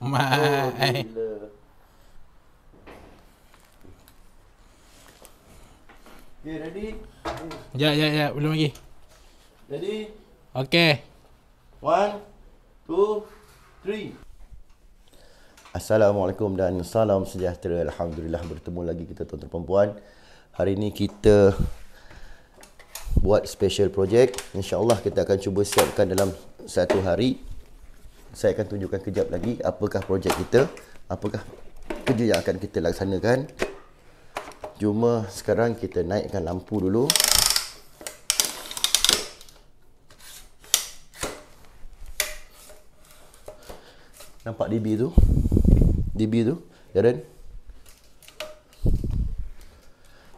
Mai. Okay, ready? Ya, ya, ya, belum lagi. Ready? Okay. One, two, three. Assalamualaikum dan salam sejahtera Alhamdulillah bertemu lagi kita tuan-tuan perempuan Hari ini kita buat special project InsyaAllah kita akan cuba siapkan dalam satu hari saya akan tunjukkan kejap lagi apakah projek kita apakah kerja yang akan kita laksanakan cuma sekarang kita naikkan lampu dulu nampak DB tu DB tu Jaren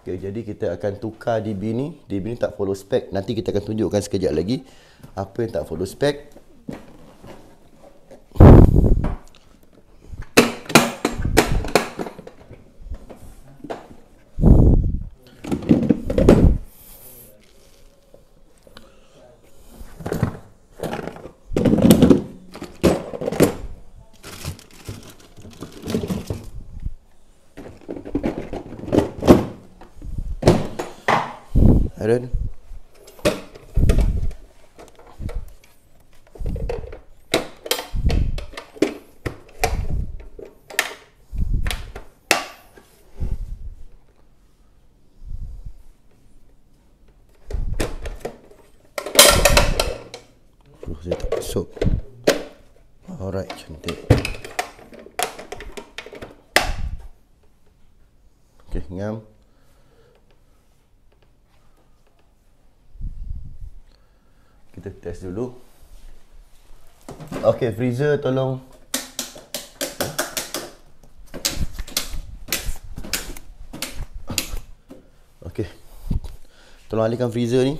Okay, jadi kita akan tukar DB ni DB ni tak follow spec Nanti kita akan tunjukkan sekejap lagi Apa yang tak follow spec kita test dulu Okay, freezer tolong Okay Tolong alihkan freezer ni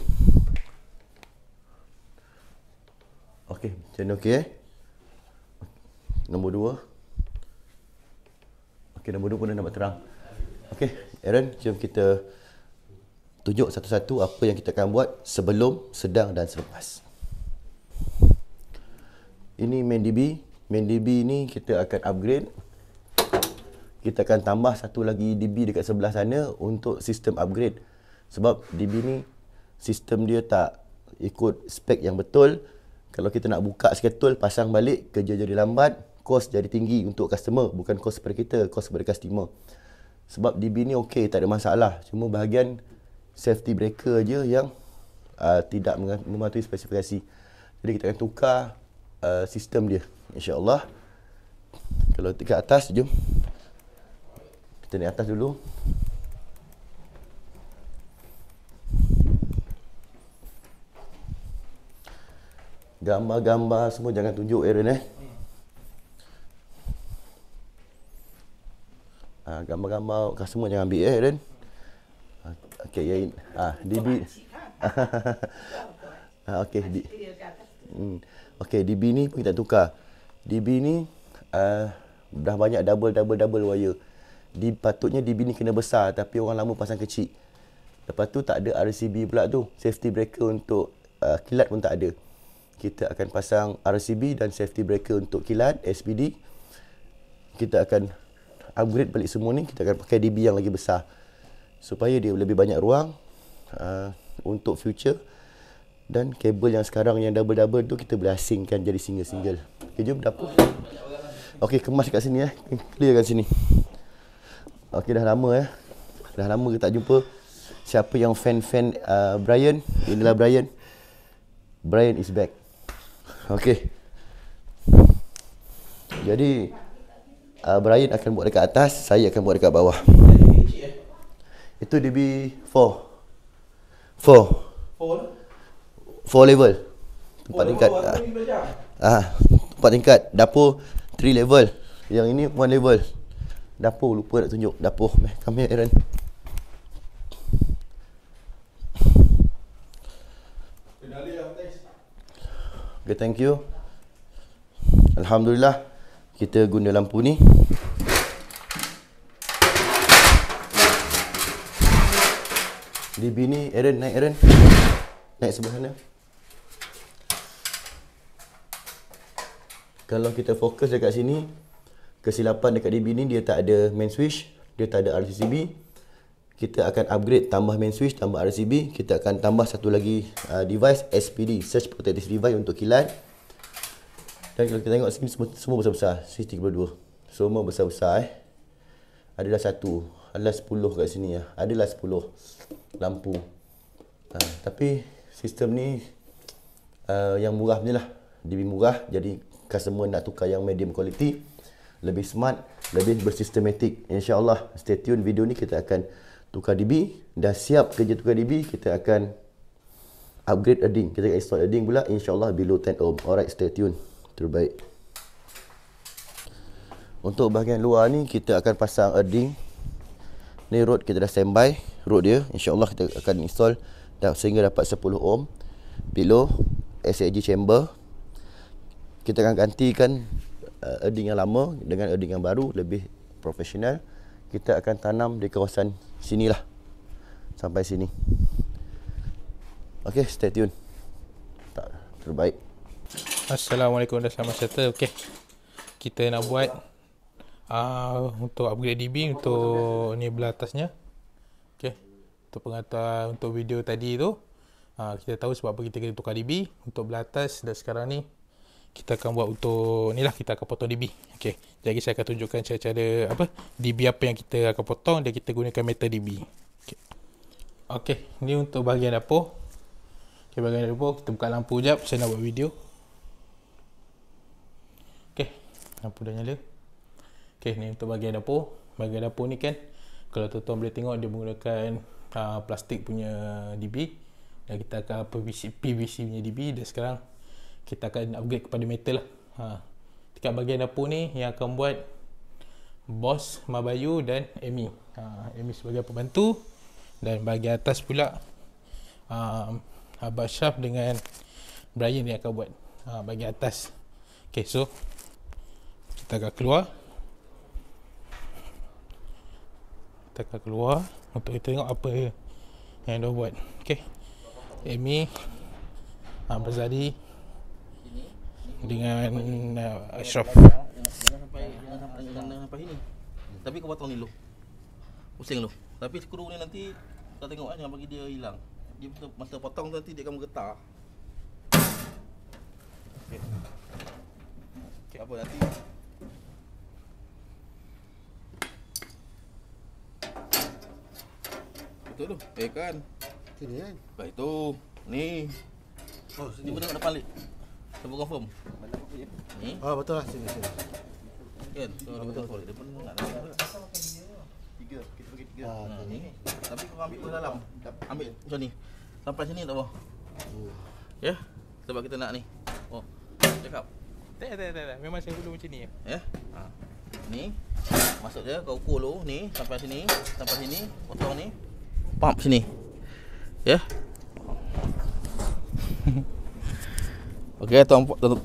Okay, macam ni okay eh. Nombor 2 Okay, nombor 2 pun dah nampak terang Okay, Aaron, jom kita tunjuk satu-satu apa yang kita akan buat sebelum, sedang dan selepas. Ini main DB. Main DB ni kita akan upgrade. Kita akan tambah satu lagi DB dekat sebelah sana untuk sistem upgrade. Sebab DB ni sistem dia tak ikut spek yang betul. Kalau kita nak buka seketul pasang balik, kerja jadi lambat, kos jadi tinggi untuk customer. Bukan kos kepada kita, kos kepada customer. Sebab DB ni okey, tak ada masalah. Cuma bahagian safety breaker je yang uh, tidak mematuhi spesifikasi. Jadi kita akan tukar uh, sistem dia. Insya Allah. Kalau dekat atas, jom. Kita naik atas dulu. Gambar-gambar semua jangan tunjuk Aaron eh. Ah, gambar-gambar ha, semua jangan ambil eh Aaron. Okey, ya. Ah, Dibi. Ah, okey, di. Hmm. Okey, DB ni pun kita tukar. DB ni uh, dah banyak double double double wire. Di patutnya DB ni kena besar tapi orang lama pasang kecil. Lepas tu tak ada RCB pula tu. Safety breaker untuk uh, kilat pun tak ada. Kita akan pasang RCB dan safety breaker untuk kilat SPD. Kita akan upgrade balik semua ni, kita akan pakai DB yang lagi besar supaya dia lebih banyak ruang uh, untuk future dan kabel yang sekarang yang double-double tu kita boleh asingkan jadi single-single. Okey, jom dapur. Okey, kemas kat sini eh. Clear kat sini. Okey, dah lama eh. Dah lama kita tak jumpa. Siapa yang fan-fan uh, Brian? Inilah Brian. Brian is back. Okey. Jadi uh, Brian akan buat dekat atas, saya akan buat dekat bawah. Itu DB 4 4 4 level Empat oh, tingkat Ah, ah Empat tingkat Dapur 3 level Yang ini 1 level Dapur lupa nak tunjuk Dapur Meh, Come here Aaron lah, Okay thank you Alhamdulillah Kita guna lampu ni DB ni Aaron naik Aaron Naik sebelah sana Kalau kita fokus dekat sini Kesilapan dekat DB ni dia tak ada main switch Dia tak ada RCB. Kita akan upgrade tambah main switch tambah RCB, Kita akan tambah satu lagi uh, device SPD Search Protective Device untuk kilat Dan kalau kita tengok sini semua, semua besar-besar Switch 32 Semua besar-besar eh Adalah satu Adalah 10 kat sini ya Adalah 10 lampu uh, tapi sistem ni uh, yang murah ni lah lebih murah jadi customer nak tukar yang medium quality lebih smart lebih bersistematik insyaAllah stay tune video ni kita akan tukar DB dah siap kerja tukar DB kita akan upgrade earning kita akan install earning pula insyaAllah below 10 ohm alright stay tune terbaik untuk bahagian luar ni kita akan pasang earning ni road kita dah standby road dia insyaallah kita akan install dan sehingga dapat 10 ohm below SAG chamber kita akan gantikan uh, erding yang lama dengan erding yang baru lebih profesional kita akan tanam di kawasan sinilah sampai sini Okay, stay tune tak terbaik Assalamualaikum dan selamat sejahtera okey kita nak buat uh, untuk upgrade DB oh, untuk ni belah atasnya. Okey. Untuk pengatur untuk video tadi tu uh, kita tahu sebab kita kena tukar DB untuk belah atas dan sekarang ni kita akan buat untuk ni lah kita akan potong DB. Okey. Jadi saya akan tunjukkan cara-cara apa DB apa yang kita akan potong dan kita gunakan meter DB. Okey. Okey, ni untuk bahagian dapur. Okey, bahagian dapur kita buka lampu jap saya nak buat video. Okey, lampu dah nyala. Okay, ni untuk bahagian dapur bahagian dapur ni kan kalau tuan-tuan boleh tengok dia menggunakan uh, plastik punya DB dan kita akan PVC, PVC punya DB dan sekarang kita akan upgrade kepada metal lah ha. dekat bahagian dapur ni yang akan buat Boss, Mabayu dan Amy ha, Amy sebagai pembantu dan bahagian atas pula um, Abah Syaf dengan Brian ni akan buat uh, bahagian atas ok so kita akan keluar kita akan keluar untuk kita tengok apa yang dia buat okey Amy Abang Zadi dengan uh, Ashraf tapi kau potong ni lu pusing lu tapi skru ni nanti kau tengok kan jangan bagi dia hilang dia masa potong tu nanti dia akan bergetar okey okay. apa nanti Itu tu. Eh kan. Itu dia kan. Baik tu. Ni. Oh, sini pun nak balik. Cuba confirm. Ni. Ah, oh, betul lah sini sini. Kan. So, oh, betul. Dia pun nak nak. Tiga. Kita pergi tiga. Ah, hmm, ni. Tapi kau ambil pun dalam. Ambil macam ni. Sampai sini tak apa. Oh. Ya. Yeah? Sebab kita nak ni. Oh. Cakap. Tak, tak, tak, tak. Memang saya dulu macam ni. Ya. Yeah? Ha. Ni. Masuk dia kau ukur dulu ni sampai sini, sampai sini, potong ni pump sini. Ya. Yeah. Okey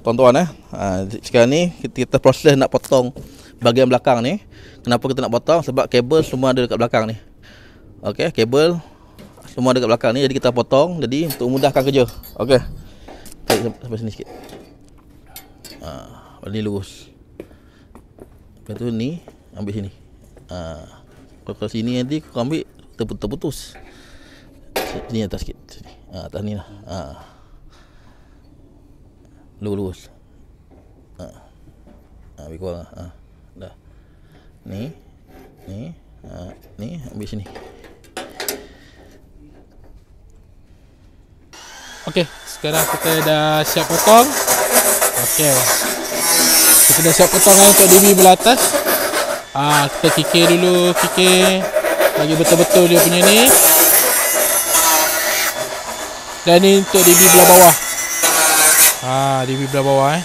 tuan-tuan eh. Ha, sekarang ni kita, kita proses nak potong bahagian belakang ni. Kenapa kita nak potong? Sebab kabel semua ada dekat belakang ni. Okey, kabel semua ada dekat belakang ni jadi kita potong jadi untuk memudahkan kerja. Okey. Tarik sampai sini sikit. Ha, ini lurus. Lepas tu ni ambil sini. Ha, kalau sini nanti kau ambil terputus-putus. Sini atas sikit. Sini. Ha, atas ni lah. Ha. Lurus. Ha. Ha, lebih kurang lah. Ha. Dah. Ni. Ni. Ha. Ni. Ambil sini. Okey. Sekarang kita dah siap potong. Okey. Kita dah siap potong lah untuk DB belah atas. Ha, kita kikir dulu. Kikir bagi betul-betul dia punya ni dan ni untuk DB belah bawah ha, DB belah bawah eh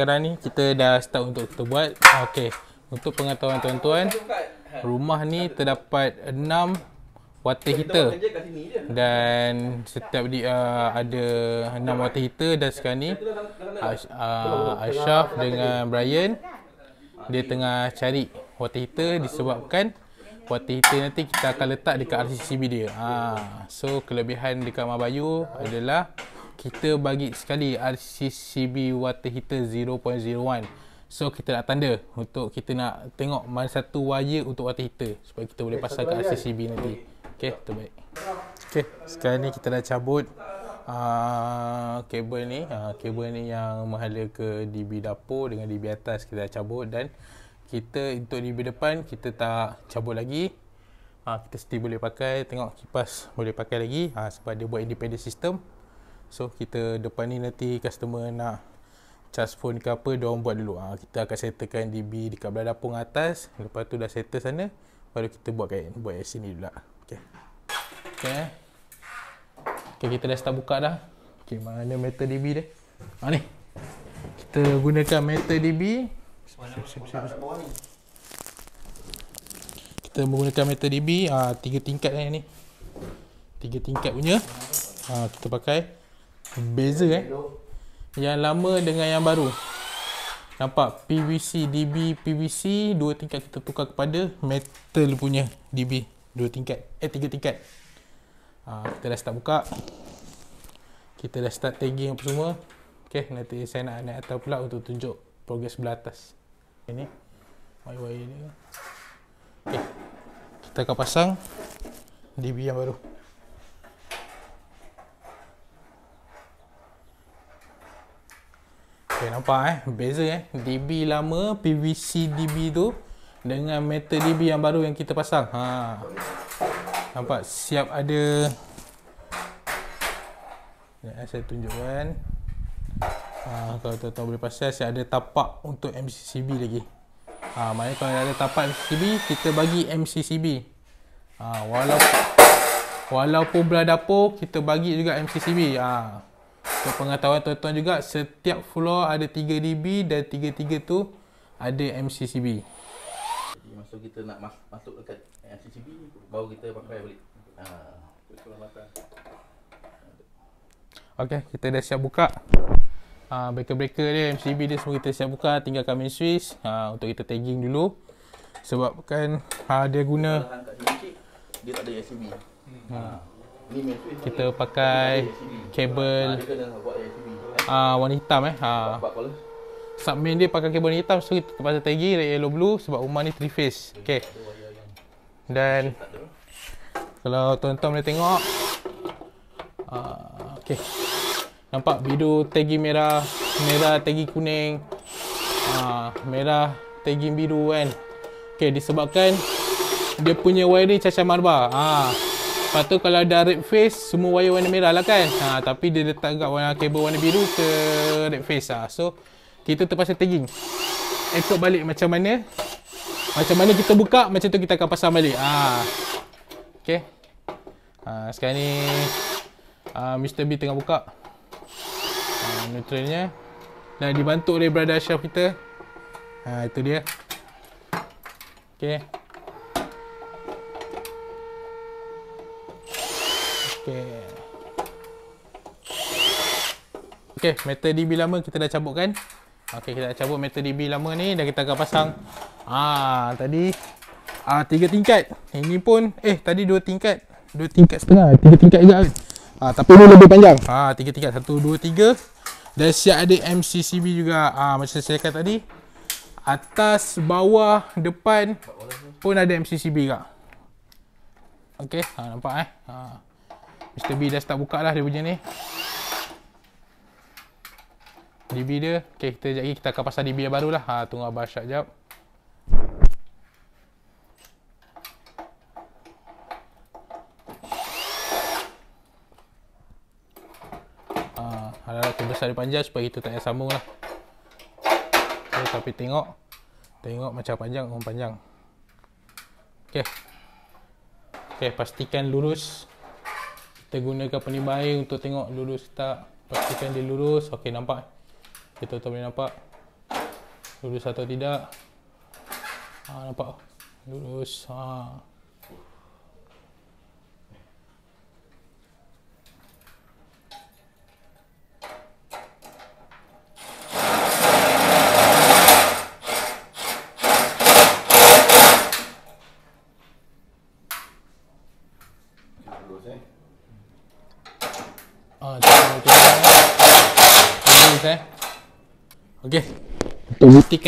sekarang ni kita dah start untuk kita buat. Okey. Untuk pengetahuan tuan-tuan, rumah ni terdapat 6 water heater. Dan setiap di uh, ada 6 water heater dan sekarang ni uh, Ashraf dengan Brian dia tengah cari water heater disebabkan water heater nanti kita akan letak dekat RCCB dia. Ha. so kelebihan dekat Mabayu adalah kita bagi sekali RCCB water heater 0.01 so kita nak tanda untuk kita nak tengok mana satu wire untuk water heater supaya kita boleh pasang ke RCCB nanti okey terbaik okey sekarang ni kita dah cabut Uh, kabel ni uh, kabel ni yang menghala ke DB dapur dengan DB atas kita dah cabut dan kita untuk DB depan kita tak cabut lagi uh, kita still boleh pakai tengok kipas boleh pakai lagi uh, sebab dia buat independent system So kita depan ni nanti customer nak charge phone ke apa dia orang buat dulu. Ha, kita akan settlekan DB dekat belah dapur atas. Lepas tu dah settle sana baru kita buat kain buat AC ni dulu. Okey. Okey. Eh? Okay, kita dah start buka dah. Okey, mana meter DB dia? Ha ni. Kita gunakan meter DB. Kita menggunakan meter DB ah tiga tingkat lah ni. Tiga tingkat punya. ah kita pakai. Beza eh Yang lama dengan yang baru Nampak PVC DB PVC Dua tingkat kita tukar kepada Metal punya DB Dua tingkat Eh tiga tingkat ha, Kita dah start buka Kita dah start tagging apa semua Okay nanti saya nak naik atas pula Untuk tunjuk progres sebelah atas Ini Wire-wire ni Okay Kita akan pasang DB yang baru Okay, nampak eh? Beza eh? DB lama, PVC DB tu dengan metal DB yang baru yang kita pasang. Ha. Nampak? Siap ada... Ya, saya tunjukkan. Ha, kalau tuan-tuan boleh pasang. saya ada tapak untuk MCCB lagi. Ha, maknanya kalau ada tapak MCCB, kita bagi MCCB. Ha, walaupun, walaupun belah dapur, kita bagi juga MCCB. Ha. Untuk pengetahuan tuan-tuan juga, setiap floor ada 3 dB dan 3-3 tu ada MCCB. Masa kita nak mas masuk dekat MCCB, baru kita pakai balik. Ha. Okey, kita dah siap buka. Uh, breaker-breaker dia, MCB dia semua kita siap buka Tinggal kami switch uh, untuk kita tagging dulu sebab kan uh, dia guna dia tak ada MCB hmm. uh kita pakai kabel ah uh, warna hitam eh ha uh. sub dia pakai kabel hitam so kita pasal tagi yellow blue sebab rumah ni three face okey dan kalau tuan-tuan boleh tengok uh, ah, okey nampak biru tagi merah merah tagi kuning uh, merah tagi biru kan okey disebabkan dia punya wire ni cacah marbah ah uh. Lepas tu kalau ada red face, semua wire warna merah lah kan. Ha, tapi dia letak kat warna kabel warna biru ke red face lah. So, kita terpaksa tagging. Ekor balik macam mana. Macam mana kita buka, macam tu kita akan pasang balik. Ha. Okay. Ha, sekarang ni, ha, Mr. B tengah buka. Ha, neutralnya. Dah dibantu oleh brother Ashraf kita. Ha, itu dia. Okay. Okey. Okey, meter DB lama kita dah cabut kan? Okey, kita dah cabut meter DB lama ni dan kita akan pasang ah tadi ah tiga tingkat. Ini pun eh tadi dua tingkat. Dua tingkat setengah, tiga tingkat juga. Ah tapi ini lebih panjang. Ah tiga tingkat, satu, dua, tiga. Dan siap ada MCCB juga. Ah macam saya cakap tadi. Atas, bawah, depan pun ada MCCB juga. Okey, ha, nampak eh. Ha. Mr. B dah start buka lah dia punya ni DB dia Ok kita sekejap lagi kita akan pasang DB yang baru lah ha, Tunggu Abah Asyad sekejap Harap-harap tu besar dia panjang supaya kita tak payah sambung lah okay, Tapi tengok Tengok macam panjang, orang panjang Okay Okay, pastikan lurus kita gunakan penimbang untuk tengok lurus tak pastikan dia lurus okey nampak kita tahu boleh nampak lurus atau tidak ha, nampak lurus ha.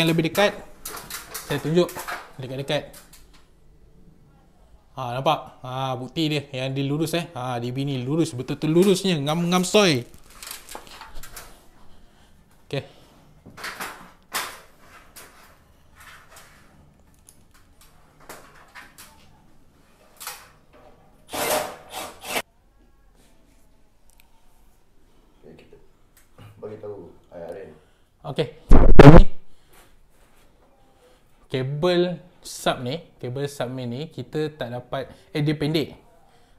yang lebih dekat saya tunjuk dekat-dekat ha, nampak ha, bukti dia yang dia lurus eh ha, ah, DB bini lurus betul-betul lurusnya ngam-ngam soy kabel sub ni, kabel sub main ni kita tak dapat eh dia pendek.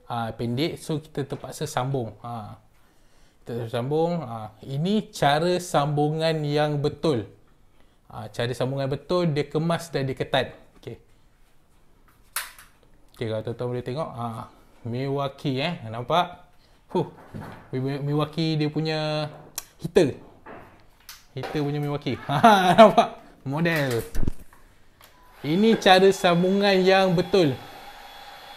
ha, pendek so kita terpaksa sambung. Ha. Kita sambung. Ha. ini cara sambungan yang betul. Ha, cara sambungan betul dia kemas dan dia ketat. Okey. Okey kalau tuan-tuan boleh tengok ha. Miwaki eh nampak? Huh. Miwaki dia punya heater. Heater punya Miwaki. Ha nampak? Model. Ini cara sambungan yang betul.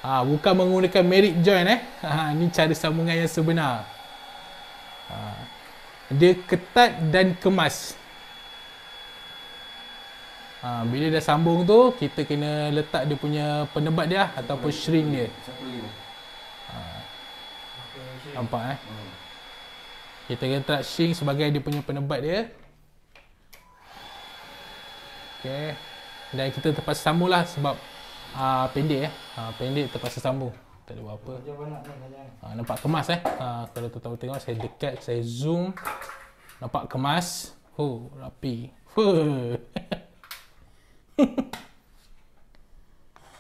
Ha, bukan menggunakan merit join eh. Ha, ini cara sambungan yang sebenar. Ha, dia ketat dan kemas. Ha, bila dah sambung tu, kita kena letak dia punya penebat dia Siapa lah, ataupun lagi? shrink dia. Ha. Nampak eh? Kita kena track shrink sebagai dia punya penebat dia. Okay dan kita terpaksa sambung lah sebab uh, pendek eh uh, pendek terpaksa sambung tak ada apa-apa uh, ah, nampak kemas eh uh, kalau tu tahu tengok saya dekat saya zoom nampak kemas ho oh, rapi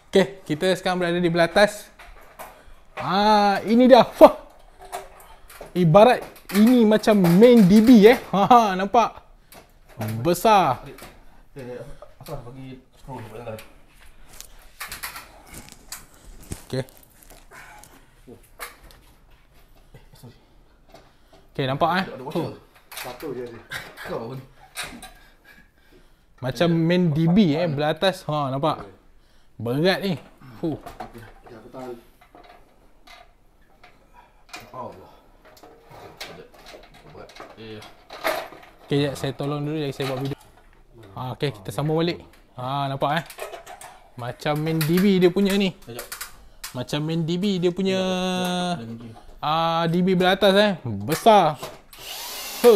Okay, kita sekarang berada di belatas. Ah, ini dia. Fuh. Ibarat ini macam main DB eh. Ha, ha, nampak. Besar. Apa bagi screw oh. eh, sebenarnya? Okey. nampak eh? Satu Macam main DB eh, belah atas. Ha, nampak. Berat ni. Eh. Fu. Oh. Okey, saya tolong dulu jadi saya buat video. Ha, okay, kita okay. sambung balik. Ha, nampak eh? Macam main DB dia punya ni. Macam main DB dia punya... Ah, uh, DB belah atas eh. Besar. Ho.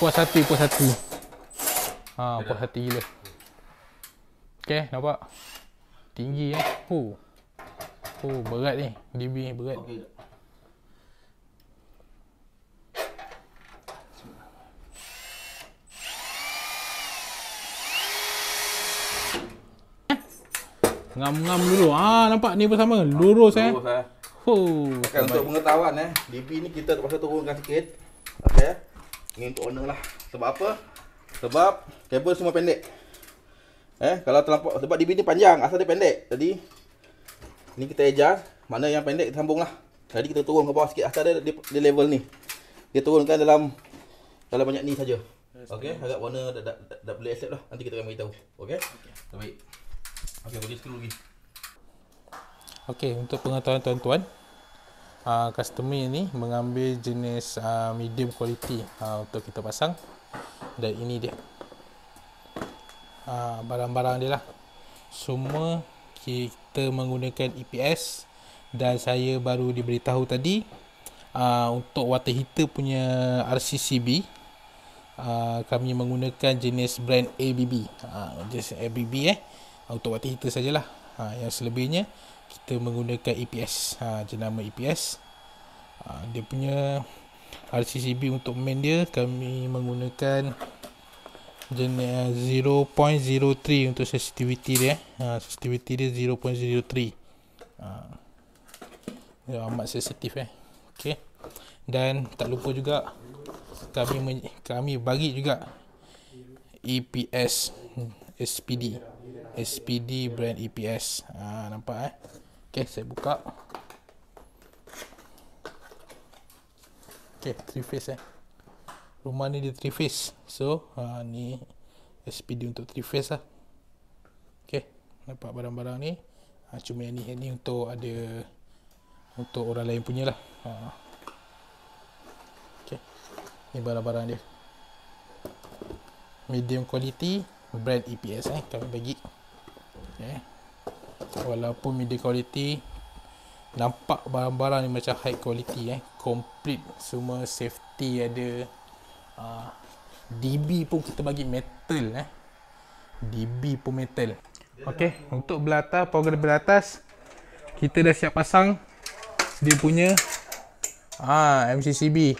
Puas hati, puas hati. Ha, puas hati gila. Okay, nampak? Tinggi eh. Ho. Ho, berat ni. DB berat. Okay, Ngam-ngam dulu. Ah, nampak ni bersama. Lurus, ah, lurus eh. Lurus eh. Ho. Okay, untuk pengetahuan eh. DP ni kita terpaksa turunkan sikit. Okey. Eh? Ini untuk owner lah. Sebab apa? Sebab kabel semua pendek. Eh, kalau terlalu sebab DP ni panjang, asal dia pendek. Jadi ni kita ejar mana yang pendek kita sambung lah. Jadi kita turun ke bawah sikit asal dia di, level ni. Kita turunkan dalam dalam banyak ni saja. Okey, agak warna dah, dah, dah, boleh accept lah. Nanti kita akan beritahu. Okey. Okay. Baik. Okey, boleh scroll lagi. Okey, untuk pengetahuan tuan-tuan, uh, customer ini mengambil jenis uh, medium quality uh, untuk kita pasang. Dan ini dia. Uh, barang-barang dia lah. Semua kita menggunakan EPS dan saya baru diberitahu tadi uh, untuk water heater punya RCCB uh, kami menggunakan jenis brand ABB uh, jenis ABB eh untuk water heater sajalah ha, yang selebihnya kita menggunakan EPS ha, jenama EPS ha, dia punya RCCB untuk main dia kami menggunakan jenis 0.03 untuk sensitivity dia eh. ha, sensitivity dia 0.03 ha, dia ya, amat sensitif eh okay. dan tak lupa juga kami kami bagi juga EPS SPD SPD brand EPS ha, Nampak eh Okay saya buka Okay three phase eh Rumah ni dia three phase So ha, ni SPD untuk three phase lah Okay Nampak barang-barang ni ha, Cuma yang ni, yang ni untuk ada Untuk orang lain punya lah ha. Okay Ni barang-barang dia Medium quality brand EPS eh kami bagi eh walaupun media quality nampak barang-barang ni macam high quality eh complete semua safety ada uh, ah, DB pun kita bagi metal eh DB pun metal Okey, untuk belata power belah atas kita dah siap pasang dia punya ah MCCB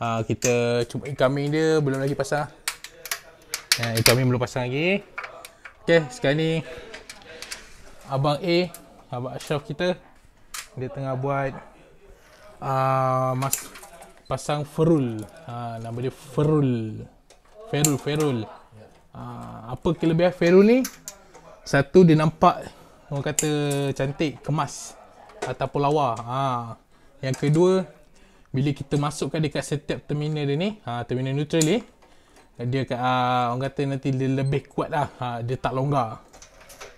ah kita cuba incoming dia belum lagi pasang Nah, eh, itu kami belum pasang lagi. Okey, sekarang ni abang A, abang Ashraf kita dia tengah buat uh, mas pasang ferul. Ha, nama dia ferul. Ferul, ferul. Uh, apa kelebihan ferul ni? Satu dia nampak orang kata cantik, kemas ataupun lawa. Ha. yang kedua bila kita masukkan dekat setiap terminal dia ni, ha, terminal neutral ni, dia akan uh, orang kata nanti dia lebih kuat lah ha, dia tak longgar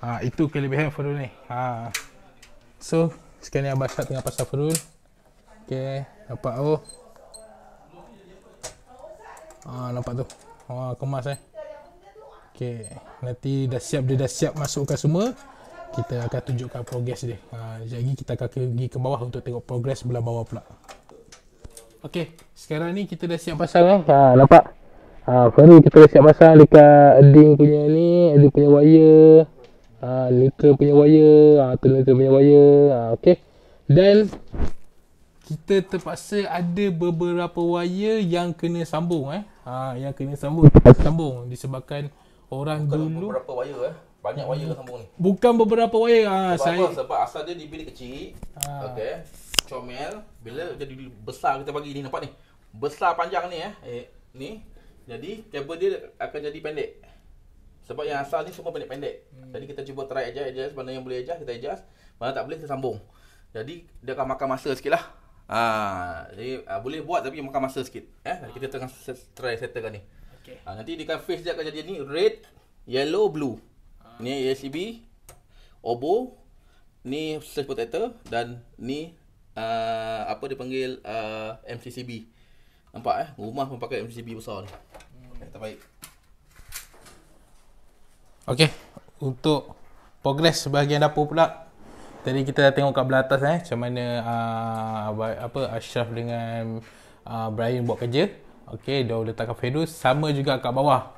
ha, itu kelebihan furul ni ha. so sekarang ni Abah Syak tengah pasal furul Okay, nampak oh ha, nampak tu ha, kemas eh Okay, nanti dah siap dia dah siap masukkan semua kita akan tunjukkan progres dia ha, sekejap lagi kita akan pergi ke bawah untuk tengok progres belah bawah pula Okay, sekarang ni kita dah siap pasang eh ha, nampak Ha, ah, sekarang ni kita kena siap pasang dekat Ding punya ni, ada punya wire ha, ah, Luther punya wire ha, ah, Luther punya wire ha, okay. Dan Kita terpaksa ada beberapa Wire yang kena sambung eh. Ha, yang kena sambung, sambung Disebabkan orang Bukan dulu Beberapa wire eh. Banyak wire ke hmm. sambung ni? Bukan beberapa wire. Ha, sebab saya... apa? Sebab asal dia dibilik kecil. Ha. Okay. Comel. Bila dia besar kita bagi ni. Nampak ni? Besar panjang ni eh. eh ni. Jadi kabel dia akan jadi pendek. Sebab yang asal ni semua pendek-pendek. Hmm. Jadi kita cuba try aja aja. mana yang boleh aja kita aja. mana tak boleh kita sambung. Jadi dia akan makan masa sikit lah ha, jadi ha, boleh buat tapi makan masa sikit. Eh, ha. kita tengah try settlekan ni. Okey. Ha, nanti dia akan face dia akan jadi ni red, yellow, blue. Ha. Ni ACB, OBO, ni surge protector dan ni uh, apa dipanggil uh, MCCB. Nampak eh, rumah pun pakai MCCB besar ni yang terbaik. Okey, untuk progres sebahagian dapur pula. Tadi kita dah tengok kat belah atas eh macam mana uh, apa Ashraf dengan uh, Brian buat kerja. Okey, dia letakkan fedus sama juga kat bawah.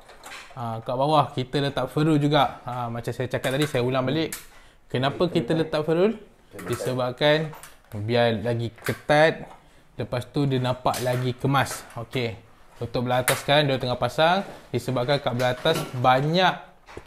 Uh, kat bawah kita letak ferul juga. Uh, macam saya cakap tadi saya ulang balik. Kenapa okay, kita letak ferul? Disebabkan biar lagi ketat. Lepas tu dia nampak lagi kemas. Okey. Untuk belah atas kan dia tengah pasang disebabkan kat belah atas banyak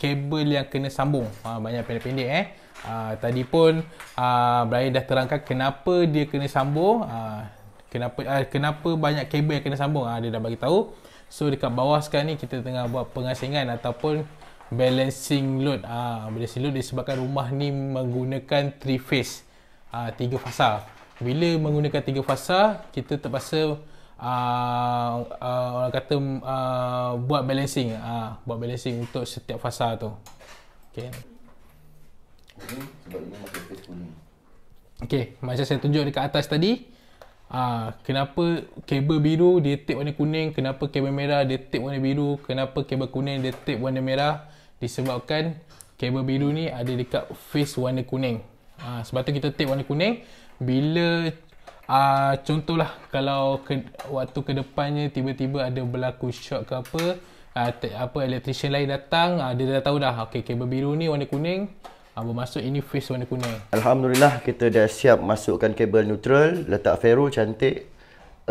kabel yang kena sambung. Ha, banyak pendek-pendek eh. Ha, tadi pun ha, Brian dah terangkan kenapa dia kena sambung. Ha, kenapa ha, kenapa banyak kabel yang kena sambung. Ha, dia dah bagi tahu. So dekat bawah sekarang ni kita tengah buat pengasingan ataupun balancing load. Ha, balancing load disebabkan rumah ni menggunakan three phase. 3 ha, fasa. Bila menggunakan tiga fasa kita terpaksa uh, orang kata uh, buat balancing uh, buat balancing untuk setiap fasa tu okay. Okay, macam saya tunjuk dekat atas tadi uh, kenapa kabel biru dia tape warna kuning kenapa kabel merah dia tape warna biru kenapa kabel kuning dia tape warna merah disebabkan kabel biru ni ada dekat face warna kuning uh, sebab tu kita tape warna kuning bila Uh, contohlah kalau ke, waktu kedepannya tiba-tiba ada berlaku shock ke apa uh, te, apa electrician lain datang uh, dia dah tahu dah okey kabel biru ni warna kuning uh, bermaksud ini face warna kuning Alhamdulillah kita dah siap masukkan kabel neutral letak ferro cantik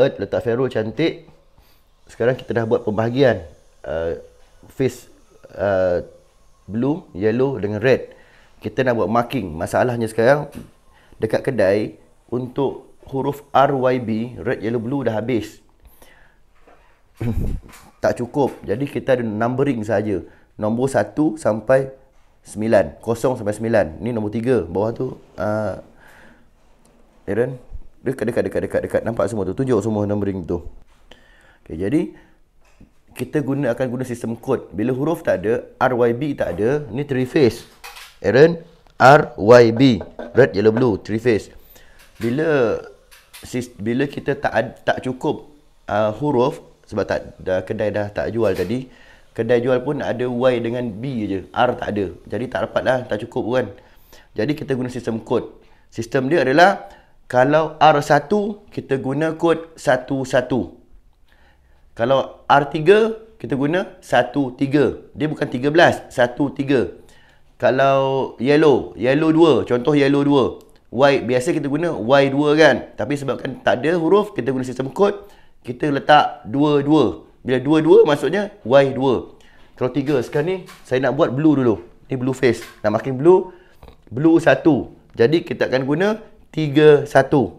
earth letak ferro cantik sekarang kita dah buat pembahagian uh, face uh, blue yellow dengan red kita nak buat marking masalahnya sekarang dekat kedai untuk huruf R Y B red, yellow, blue dah habis. tak cukup. Jadi kita ada numbering saja. Nombor 1 sampai 9. 0 sampai 9. Ni nombor 3. Bawah tu. Uh, Aaron. Dekat, dekat, dekat, dekat, dekat. Nampak semua tu. Tunjuk semua numbering tu. Okay, jadi kita guna akan guna sistem kod. Bila huruf tak ada, R Y B tak ada, ni three phase. Aaron, B red, yellow, blue, three phase. Bila bila kita tak tak cukup uh, huruf sebab tak dah, kedai dah tak jual tadi kedai jual pun ada Y dengan B je R tak ada jadi tak dapat lah tak cukup kan jadi kita guna sistem kod sistem dia adalah kalau R1 kita guna kod 11 kalau R3 kita guna 13 dia bukan 13 13 kalau yellow yellow 2 contoh yellow 2 Y biasa kita guna Y2 kan. Tapi sebabkan tak ada huruf, kita guna sistem kod. Kita letak 2-2. Bila 2-2 maksudnya Y2. Kalau 3 sekarang ni, saya nak buat blue dulu. Ni blue face. Nak makin blue. Blue 1. Jadi kita akan guna 3-1.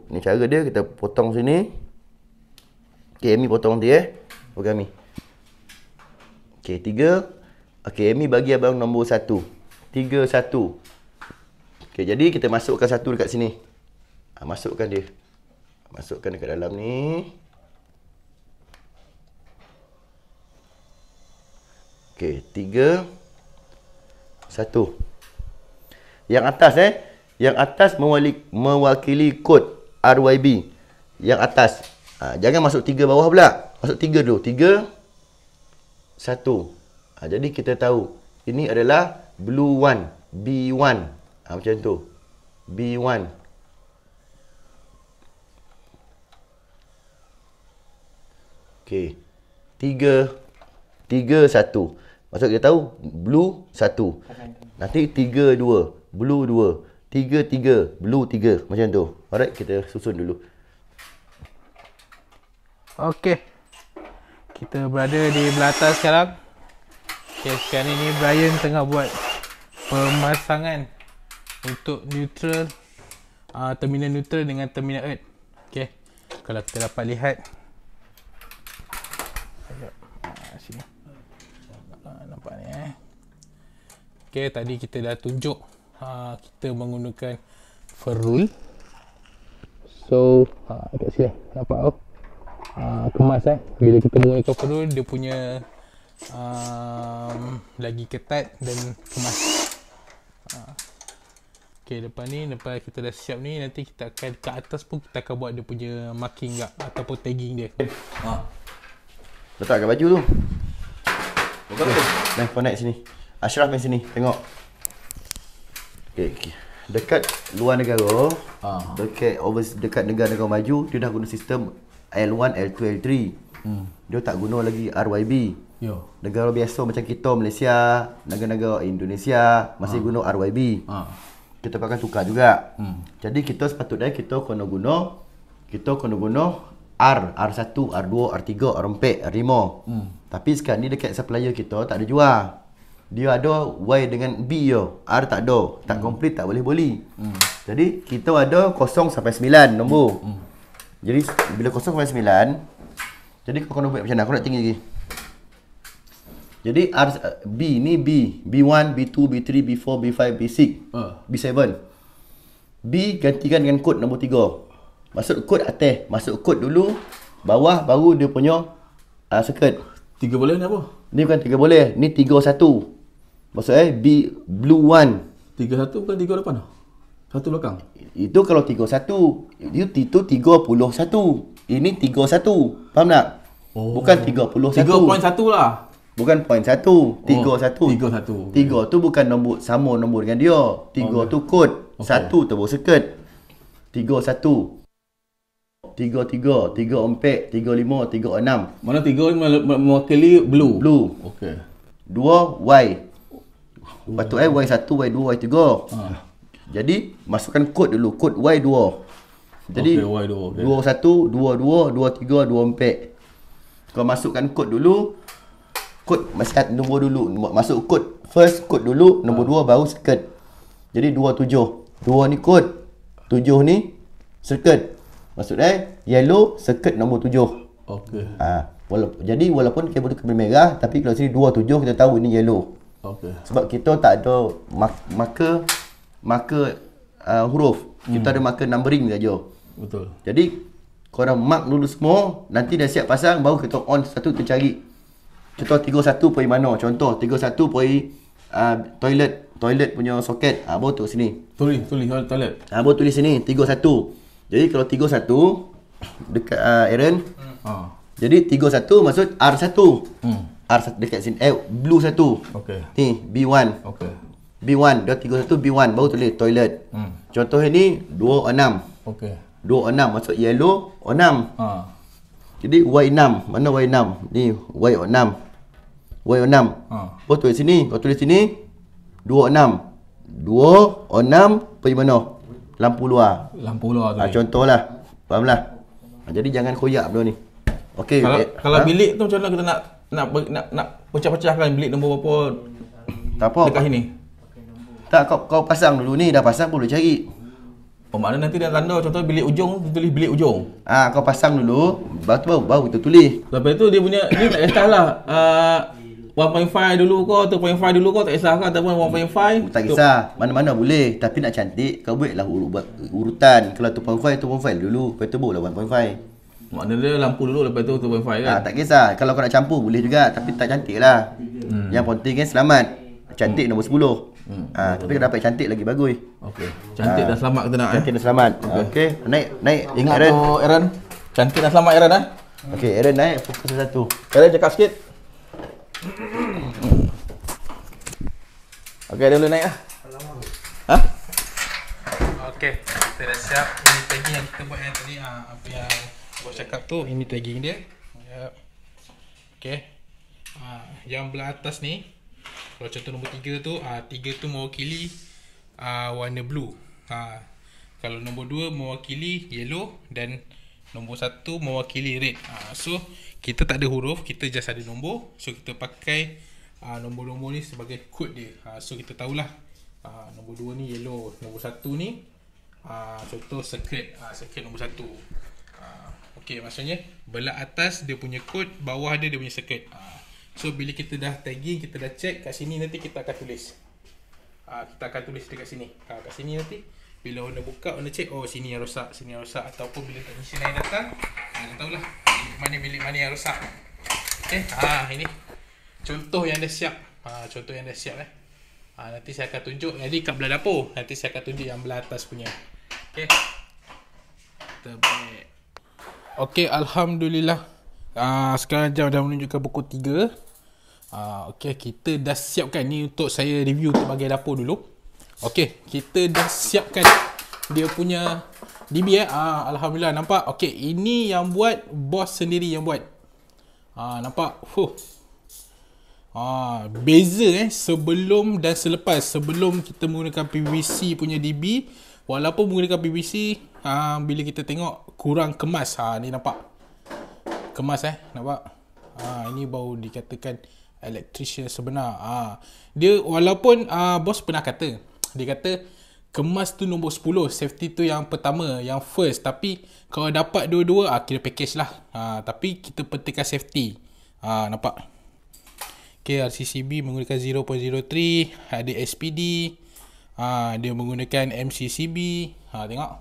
Ni cara dia. Kita potong sini. Okay, Amy potong nanti eh. Bukan Amy. Okay, 3. Okay, Amy bagi abang nombor 1. 3-1. Okey, jadi kita masukkan satu dekat sini. Ha, masukkan dia. Masukkan dekat dalam ni. Okey, tiga. Satu. Yang atas eh. Yang atas mewali, mewakili kod RYB. Yang atas. Ha, jangan masuk tiga bawah pula. Masuk tiga dulu. Tiga. Satu. Ha, jadi kita tahu. Ini adalah blue one. B1. Ha, macam tu. B1. Okey. 3 3 1. Maksud kita tahu blue 1. Nanti 3 2, blue 2. 3 3, blue 3. Macam tu. Alright, kita susun dulu. Okey. Kita berada di belakang. sekarang. Okay, sekarang ini Brian tengah buat pemasangan untuk neutral uh, terminal neutral dengan terminal earth okey kalau kita dapat lihat ah, sini ah, nampak ni eh okey tadi kita dah tunjuk uh, kita menggunakan ferrule so uh, dekat sini nampak oh uh, kemas eh bila kita menggunakan ferrule dia punya um, lagi ketat dan kemas Okay, lepas ni, lepas kita dah siap ni, nanti kita akan ke atas pun kita akan buat dia punya marking gak ataupun tagging dia. Ha. Letak kat baju tu. Buka okay. tu. Okay. Nah, connect sini. Ashraf main sini, tengok. Okay, okay. Dekat luar negara, ha. dekat, overseas, dekat negara-negara maju, dia dah guna sistem L1, L2, L3. Hmm. Dia tak guna lagi RYB. Yo. Negara biasa macam kita, Malaysia, negara-negara Indonesia, masih ha. guna RYB. Ha kita akan tukar juga. Hmm. Jadi kita sepatutnya kita kena guna kita kena guna R, R1, R2, R3, R4, R5. Hmm. Tapi sekarang ni dekat supplier kita tak ada jual. Dia ada Y dengan B yo. R tak ada. Tak hmm. complete tak boleh boleh. Hmm. Jadi kita ada 0 sampai 9 nombor. Hmm. Jadi bila 0 sampai 9 jadi kau kena buat macam mana? Aku nak tinggi lagi. Jadi R, B ni B. B1, B2, B3, B4, B5, B6. Uh. B7. B gantikan dengan kod nombor 3. Masuk kod atas. Masuk kod dulu. Bawah baru dia punya uh, circuit. Tiga boleh ni apa? Ni bukan tiga boleh. Ni tiga satu. Maksudnya B blue 1. Tiga satu bukan tiga depan? Satu belakang? Itu kalau tiga satu. Itu tiga puluh satu. Ini tiga satu. Faham tak? Oh. Bukan tiga puluh satu. Tiga poin satu lah. Bukan point satu. Tiga oh, satu. Tiga satu. Tiga okay. tu bukan nombor sama nombor dengan dia. Tiga okay. Oh, tu kod. Okay. Satu tepuk sekat. Tiga satu. Tiga tiga. Tiga empat. Tiga lima. Tiga enam. Mana tiga ni mewakili blue? Blue. Okey. Dua Y. Lepas tu eh Y satu, Y dua, Y tiga. Ha. Jadi masukkan kod dulu. Kod Y dua. Jadi Y dua. Dua satu, dua dua, dua tiga, dua empat. Kau masukkan kod dulu kod masihat eh, nombor dulu masuk kod first kod dulu nombor ah. dua baru circuit jadi dua tujuh dua ni kod tujuh ni circuit maksud eh yellow circuit nombor tujuh okey ah ha. walaupun jadi walaupun kabel tu kabel merah tapi kalau sini dua tujuh kita tahu ini yellow okey sebab kita tak ada mark, marker marker uh, huruf kita hmm. ada marker numbering saja betul jadi orang mark dulu semua nanti dah siap pasang baru kita on satu tu cari contoh 31 poin mana contoh 31 poin uh, toilet toilet punya soket ha uh, tu sini tulis tulis toilet ha uh, tulis sini 31 jadi kalau 31 dekat uh, Aaron ha hmm. uh. jadi 31 maksud R1 hmm. R dekat sini eh blue satu okey ni B1 okey B1 dia 31 B1 baru tulis toilet hmm. contoh ini 26 okey 26 maksud yellow 6 ha ah. Jadi Y6, mana Y6? Ni Y6. Dua enam. Ha. tulis sini. Kau tulis sini. Dua enam. Dua enam pergi mana? Lampu luar. Lampu luar tu. Ha, contohlah. Faham lah. Ha, jadi jangan koyak dulu ni. Okay. Kalau, eh, kalau ha? bilik tu macam mana kita nak nak nak nak, nak pecah-pecahkan bilik nombor berapa? Tak apa. Dekat sini. Tak kau kau pasang dulu ni dah pasang boleh cari. Oh mana nanti dia tanda contoh bilik ujung tu tulis bilik ujung. Ah kau pasang dulu baru baru, baru kita tulis. Lepas tu dia punya ni tak lah. Uh, 1.5 dulu kau, 2.5 dulu kau tak kisah kau lah, ataupun 1.5 Tak kisah, mana-mana boleh Tapi nak cantik, kau buatlah buat urutan Kalau 2.5, 2.5 dulu, lepas tu buatlah 1.5 Maknanya lampu dulu lepas tu 2.5 kan? Ha, tak kisah, kalau kau nak campur boleh juga Tapi tak cantik lah hmm. Yang penting kan selamat Cantik hmm. nombor 10 hmm. Ha, hmm. tapi kau dapat cantik lagi bagus okay. Cantik ha. dan selamat kita nak Cantik eh? dan selamat okay. okay. naik, naik Ingat Aaron. Aaron Cantik dan selamat Aaron eh? Okay, Aaron naik, fokus satu Aaron cakap sikit Okay, dia boleh naik lah Ha? Okay, kita dah siap Ini tagging yang kita buat yang tadi ah, Apa yang bos cakap tu, ini tagging dia yep. Okay ha, ah, Yang belah atas ni Kalau contoh nombor tiga tu ha, tiga tu mewakili ha, Warna blue ha, Kalau nombor dua mewakili yellow Dan nombor satu mewakili red ha, So, kita tak ada huruf kita just ada nombor so kita pakai uh, nombor-nombor ni sebagai code dia uh, so kita tahulah uh, nombor dua ni yellow nombor satu ni uh, contoh secret uh, secret nombor satu. uh, Okay maksudnya belak atas dia punya code bawah dia dia punya secret uh, so bila kita dah tagging kita dah check kat sini nanti kita akan tulis uh, kita akan tulis dekat sini uh, kat sini nanti bila owner buka owner check oh sini yang rosak sini yang rosak ataupun bila technician lain datang dia tahu lah mana bilik mana yang rosak Okay ha ini contoh yang dah siap ha contoh yang dah siap eh ha, nanti saya akan tunjuk jadi kat belah dapur nanti saya akan tunjuk yang belah atas punya Okay. kita baik okey alhamdulillah Ah sekarang jam dah menunjukkan buku 3. Ah ha, okay kita dah siapkan ni untuk saya review untuk bagi dapur dulu. Okay, kita dah siapkan dia punya DB eh. Ah, alhamdulillah nampak. Okay, ini yang buat bos sendiri yang buat. Ah, nampak. Fuh. Ah, beza eh sebelum dan selepas. Sebelum kita menggunakan PVC punya DB, walaupun menggunakan PVC, ah bila kita tengok kurang kemas. Ha, ah, ni nampak. Kemas eh, nampak. Ah, ini baru dikatakan elektrisian sebenar. Ah, dia walaupun ah bos pernah kata dia kata kemas tu nombor 10 safety tu yang pertama yang first tapi kalau dapat dua-dua ah, kira package lah ha, tapi kita pentingkan safety ha, nampak ok RCCB menggunakan 0.03 ada SPD ha, ah, dia menggunakan MCCB ha, tengok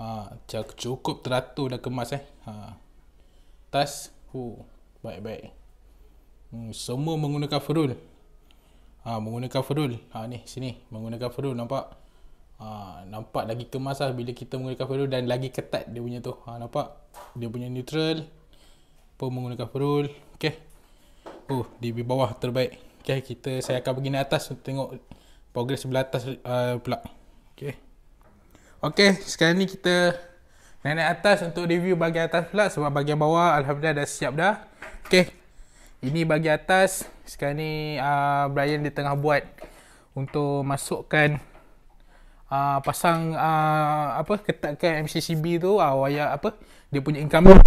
ha, cukup teratur dah kemas eh ha. tas baik-baik hmm, semua menggunakan full ha, menggunakan ferul ha, ah, ni sini menggunakan ferul nampak ha, nampak lagi kemas lah bila kita menggunakan ferul dan lagi ketat dia punya tu ha, nampak dia punya neutral pun menggunakan ferul Okay. oh di bawah terbaik Okay, kita saya akan pergi naik atas tengok progress sebelah atas uh, pula Okay, ok sekarang ni kita naik, naik atas untuk review bagian atas pula sebab bagian bawah Alhamdulillah dah siap dah Okay. Ini bagi atas Sekarang ni uh, Brian dia tengah buat Untuk masukkan uh, Pasang uh, Apa Ketatkan MCCB tu uh, Wayar apa Dia punya incoming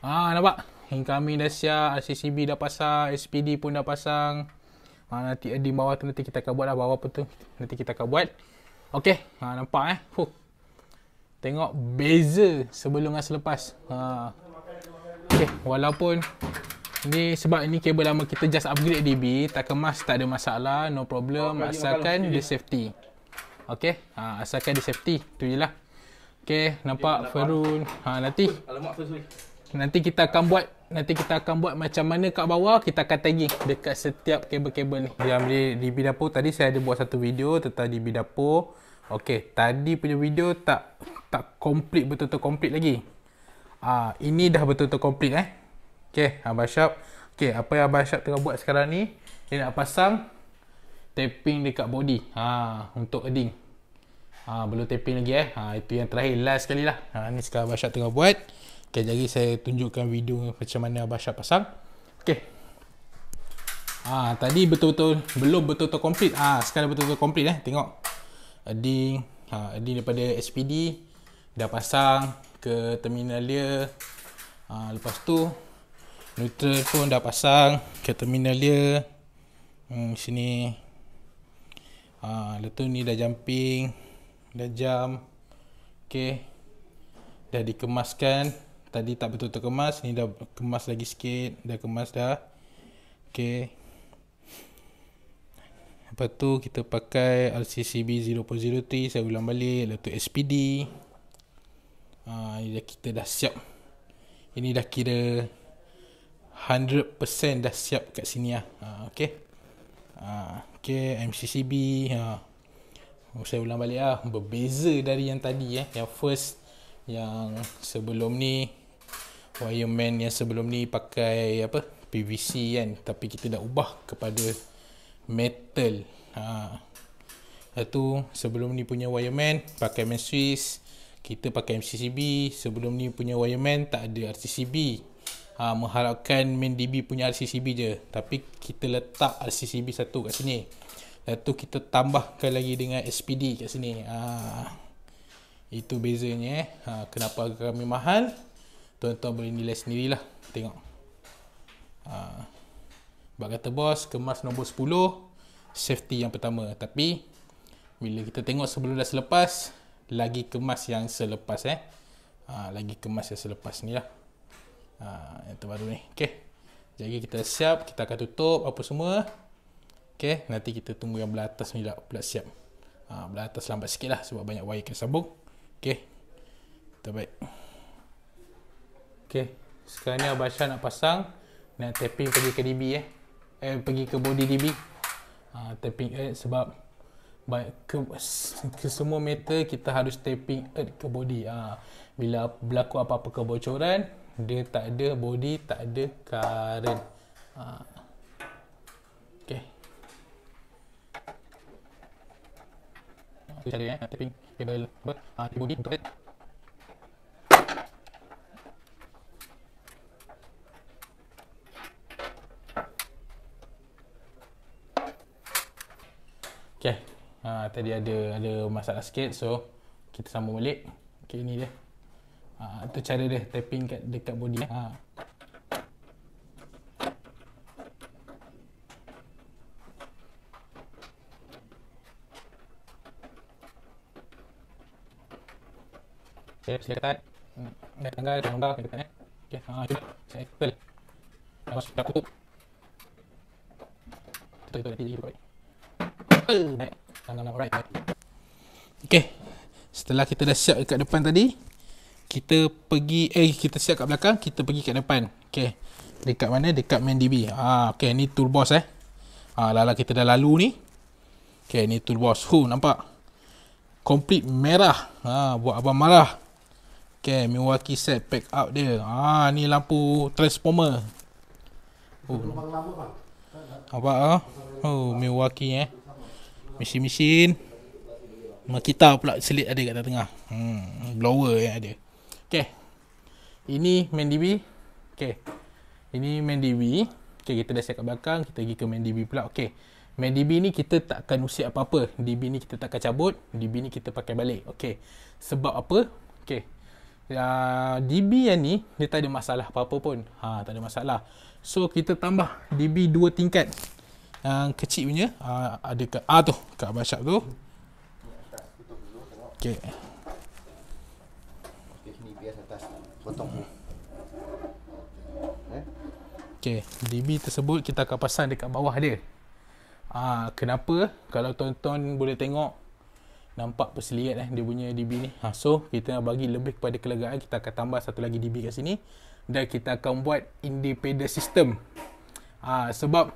Ah nampak Incoming dah siap RCCB dah pasang SPD pun dah pasang ha, Nanti di bawah tu Nanti kita akan buat lah Bawah apa tu Nanti kita akan buat Okay ha, ah, Nampak eh huh tengok beza sebelum dan selepas ha. Okay, walaupun ni sebab ini kabel lama kita just upgrade DB tak kemas tak ada masalah no problem asalkan dia safety Okay, ha, asalkan dia safety tu je lah Okay, nampak Farun ha, nanti nanti kita akan buat nanti kita akan buat macam mana kat bawah kita akan tagging dekat setiap kabel-kabel ni dia ambil DB dapur tadi saya ada buat satu video tentang DB dapur Okey, tadi punya video tak tak complete betul-betul complete lagi. Ah, uh, ini dah betul-betul complete eh. Okey, Abah Syab. Okey, apa yang Abah Syab tengah buat sekarang ni, dia nak pasang tapping dekat body. Ha, untuk earning. Ha, belum taping lagi eh. Ha, itu yang terakhir last sekali lah. Ha, ni sekarang Abah Syab tengah buat. Okey, jadi saya tunjukkan video macam mana Abah Syab pasang. Okey. Ah tadi betul-betul belum betul-betul complete. Ah, sekarang betul-betul complete eh. Tengok. Adi ha, Adi daripada SPD Dah pasang ke terminal dia ha, Lepas tu Neutral pun dah pasang ke terminal dia hmm, Sini ha, Lepas tu ni dah jumping Dah jam Okay Dah dikemaskan Tadi tak betul-betul kemas Ni dah kemas lagi sikit Dah kemas dah Okay Lepas tu kita pakai RCCB 0.03 Saya ulang balik Lepas tu SPD ha, ah, Kita dah siap Ini dah kira 100% dah siap kat sini lah ha, ah, Okay ha, ah, Okay MCCB ha. Oh, saya ulang balik lah Berbeza dari yang tadi eh Yang first Yang sebelum ni Wireman yang sebelum ni pakai apa PVC kan Tapi kita dah ubah kepada metal ha. Lepas tu sebelum ni punya wireman pakai main switch kita pakai MCCB sebelum ni punya wireman tak ada RCCB ha, mengharapkan main DB punya RCCB je tapi kita letak RCCB satu kat sini lepas tu kita tambahkan lagi dengan SPD kat sini ha. itu bezanya eh. ha, kenapa kami mahal tuan-tuan boleh nilai sendirilah tengok Uh. Sebab kata bos, kemas nombor 10, safety yang pertama. Tapi, bila kita tengok sebelum dan selepas, lagi kemas yang selepas eh. Ha, lagi kemas yang selepas ni lah. Ha, yang terbaru ni. Okay. Jadi kita siap, kita akan tutup apa semua. Okay, nanti kita tunggu yang belah atas ni lah pula siap. Ha, belah atas lambat sikit lah sebab banyak wire kena sambung. Okay. Kita baik. Okay. Sekarang ni Abah Syah nak pasang. Nak tapping pergi KDB eh eh pergi ke body DB ha, ah, tapping earth sebab baik ke, ke semua meter kita harus tapping earth ke body ha, bila berlaku apa-apa kebocoran dia tak ada body tak ada current ha. Cari eh, tapping cable apa, uh, body untuk Okay. Uh, tadi ada ada masalah sikit. So, kita sambung balik. Okay, ni dia. Itu ah, uh, cara dia tapping kat, dekat body. Ha. Uh. Okay, sila tekan. Hmm. Dah tanggal, dah tanggal, dah tekan eh. Okay, haa, ah, cuba. Saya apple. Dah masuk, dah kutuk. Tutup, tutup, nanti lagi buka balik. Alright. Setelah kita dah siap dekat depan tadi, kita pergi eh kita siap kat belakang, kita pergi kat depan. Okay. Dekat mana? Dekat main DB. Ha, ah, okay. Ni tool boss eh. Ha, lala kita dah lalu ni. Okay. Ni tool boss. Hu, nampak? Complete merah. Ha, buat abang marah. Okay. Milwaukee set pack up dia. Ha, ni lampu transformer. Oh. Apa? Oh, mewakili mesin-mesin makita pula selit ada kat tengah hmm blower yang ada Okay, ini main db Okay, ini main db Okay, kita dah siap kat belakang kita pergi ke main db pula Okay, main db ni kita takkan usik apa-apa db ni kita takkan cabut db ni kita pakai balik Okay, sebab apa okey uh, ah, db yang ni dia tak ada masalah apa-apa pun ha tak ada masalah so kita tambah db 2 tingkat yang kecil punya ha, ada ke ah tu kat basyak tu okey Okey, eh? DB tersebut kita akan pasang dekat bawah dia. ha, kenapa? Kalau tuan-tuan boleh tengok nampak perseliat eh dia punya DB ni. Ha, so kita nak bagi lebih kepada kelegaan, kita akan tambah satu lagi DB kat sini dan kita akan buat independent system. ha, sebab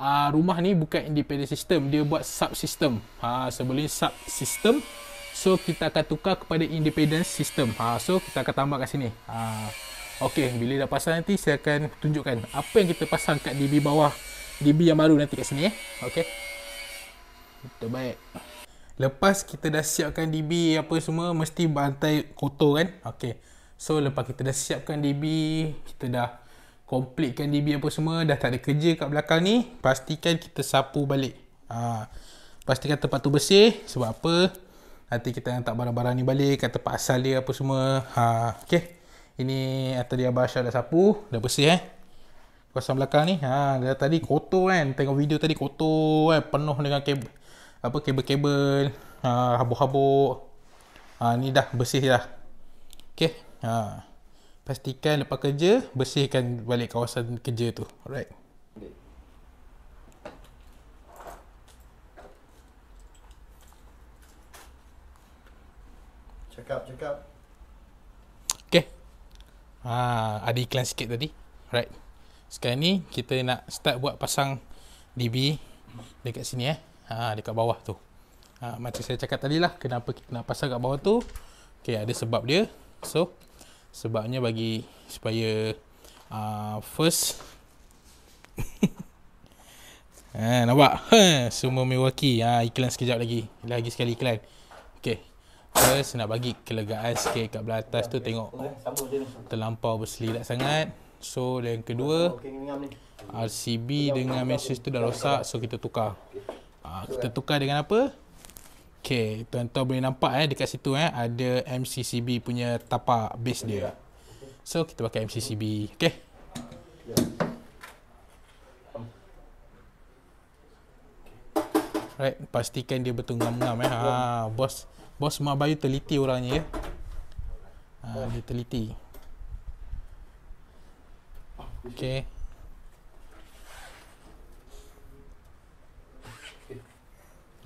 uh, rumah ni bukan independent system dia buat subsystem ha sebelum sub subsystem so kita akan tukar kepada independent system ha so kita akan tambah kat sini ha okey bila dah pasang nanti saya akan tunjukkan apa yang kita pasang kat DB bawah DB yang baru nanti kat sini eh okey kita baik lepas kita dah siapkan DB apa semua mesti bantai kotor kan okey so lepas kita dah siapkan DB kita dah Completekan DB apa semua Dah tak ada kerja kat belakang ni Pastikan kita sapu balik ha, Pastikan tempat tu bersih Sebab apa Nanti kita hantar barang-barang ni balik Kat tempat asal dia apa semua ha, Okay Ini Atelier Abah Asyar dah sapu Dah bersih eh Kawasan belakang ni ha, Dah tadi kotor kan Tengok video tadi kotor kan Penuh dengan kabel Apa kabel-kabel ha, Habuk-habuk ha, Ni dah bersih dah Okay Haa pastikan lepas kerja bersihkan balik kawasan kerja tu alright cakap cakap Okay. ha ada iklan sikit tadi alright sekarang ni kita nak start buat pasang DB dekat sini eh ha dekat bawah tu ha macam saya cakap tadi lah kenapa kita nak pasang kat bawah tu Okay, ada sebab dia so sebabnya bagi supaya uh, first ha nampak ha, semua Milwaukee ha iklan sekejap lagi lagi sekali iklan okey first nak bagi kelegaan sikit kat belah atas tu tengok terlampau berselirat sangat so yang kedua RCB dengan Messi tu dah rosak so kita tukar ah, kita tukar dengan apa Okay, tuan-tuan boleh nampak eh dekat situ eh ada MCCB punya tapak base dia. So kita pakai MCCB. Okay. Right, pastikan dia betul ngam-ngam eh. Ha, bos bos Mak Bayu teliti orangnya ya. Ha, dia teliti. Okay.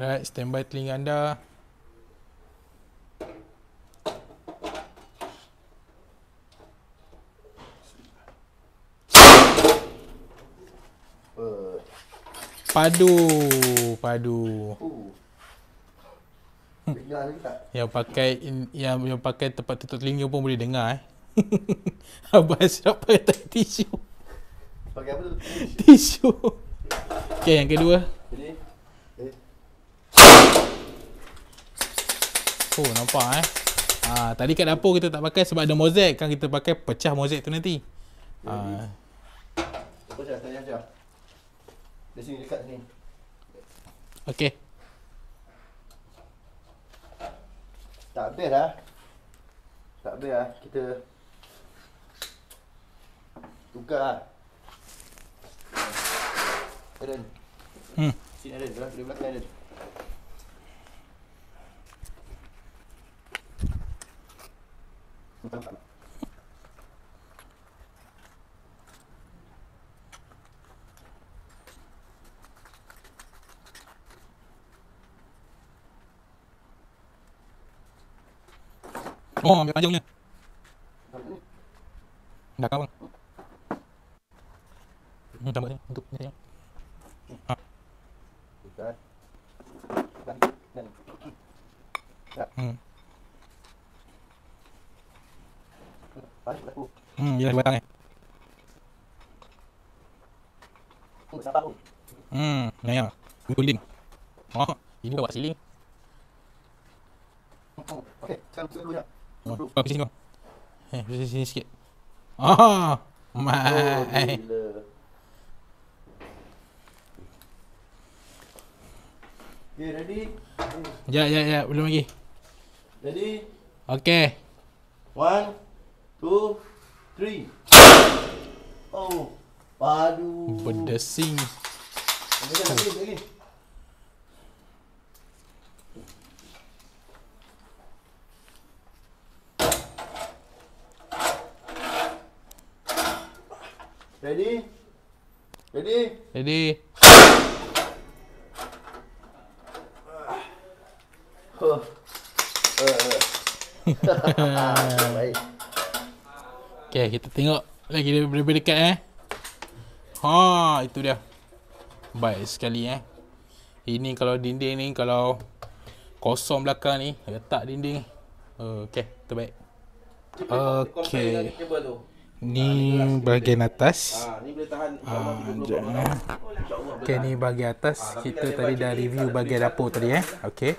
Alright, standby telinga anda. Padu, padu. Hmm. Yang pakai yang yang pakai tempat tutup telinga pun boleh dengar eh. Abah siapa pakai tisu. Pakai apa tu? Tisu. tisu. Okey, yang kedua. Jadi Oh nampak eh ha, Tadi kat dapur kita tak pakai sebab ada mozek Kan kita pakai pecah mozek tu nanti ha. Ah. Di sini dekat sini Okay Tak habis lah Tak habis lah kita Tukar lah Aaron Hmm Sini Aaron, belakang ada. 哦，别发癫你打你 a l l 嗯。Tarik aku. Hmm, ya dua tang Hmm, ya ya. Guling. oh, ini bawa siling. Hmm, okey, saya sini dulu ya. Oh, oh sini. Eh, sini sikit. Ah, oh, mai. Oh, Okay, ready? Ya, ya, ya. Belum lagi. Ready? Okay. One. Two, three, Oh Padu Berdesing Lagi lagi Ready? Ready? Ready Huh Uh, uh. Baik Okay, kita tengok lagi lebih dekat eh. Ha, itu dia. Baik sekali eh. Ini kalau dinding ni, kalau kosong belakang ni, letak dinding. Okay, terbaik. Okay. Ni bahagian atas. Ha, ni bahagian atas. kita tadi dah review bahagian dapur tadi eh. Okay.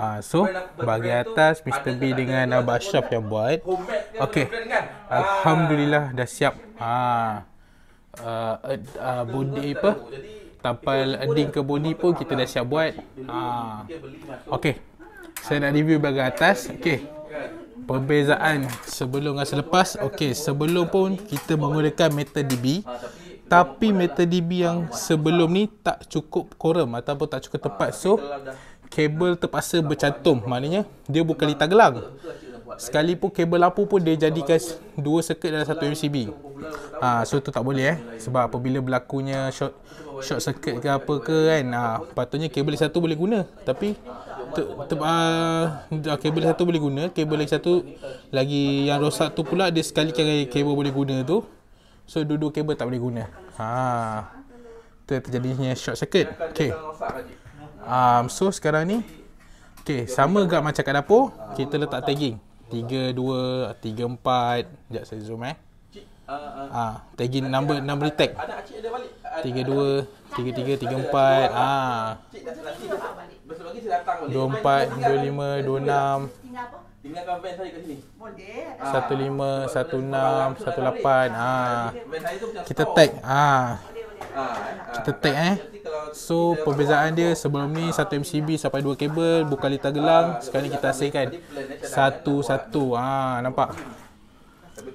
Ha, so, bahagian atas Mr. B dengan Abah Ashraf yang buat. Okay. Ah. Alhamdulillah dah siap. Ha. Uh, uh, bodi apa? Tapal ending ke bodi pun kita dah siap buat. Ha. Okay. Saya nak review bahagian atas. Okay perbezaan sebelum dan selepas okey sebelum pun kita menggunakan meter db tapi meter db yang sebelum ni tak cukup korem ataupun tak cukup tepat so kabel terpaksa bercantum maknanya dia bukan litar gelang sekalipun kabel lampu pun dia jadikan dua circuit dalam satu MCB ha, so tu tak boleh eh sebab apabila berlakunya short short circuit ke apa ke kan ha, patutnya kabel satu boleh guna tapi ter, ter, uh, kabel satu boleh guna kabel lagi satu lagi yang rosak tu pula dia sekali kali kabel boleh guna tu so dua-dua kabel tak boleh guna ha tu terjadinya short circuit okey um, so sekarang ni okey sama gak macam kat dapur kita letak tagging 3 2 3 4 jap saya zoom eh ah tagging number number tag 3 2 3 3 3 4 ah kita datang boleh. 24, 25, 26. Tinggal apa? Tinggal van saya kat sini. Boleh. Ah, 15, 16, 18. Ah. ah van saya tu macam kita tag. Ah. Boleh, boleh. Ah. Kita tag ah. Ah. Kita tag eh. So perbezaan dia sebelum ni ah. satu MCB sampai dua kabel bukan lita gelang ah, sekarang ni kita asingkan satu satu ah nampak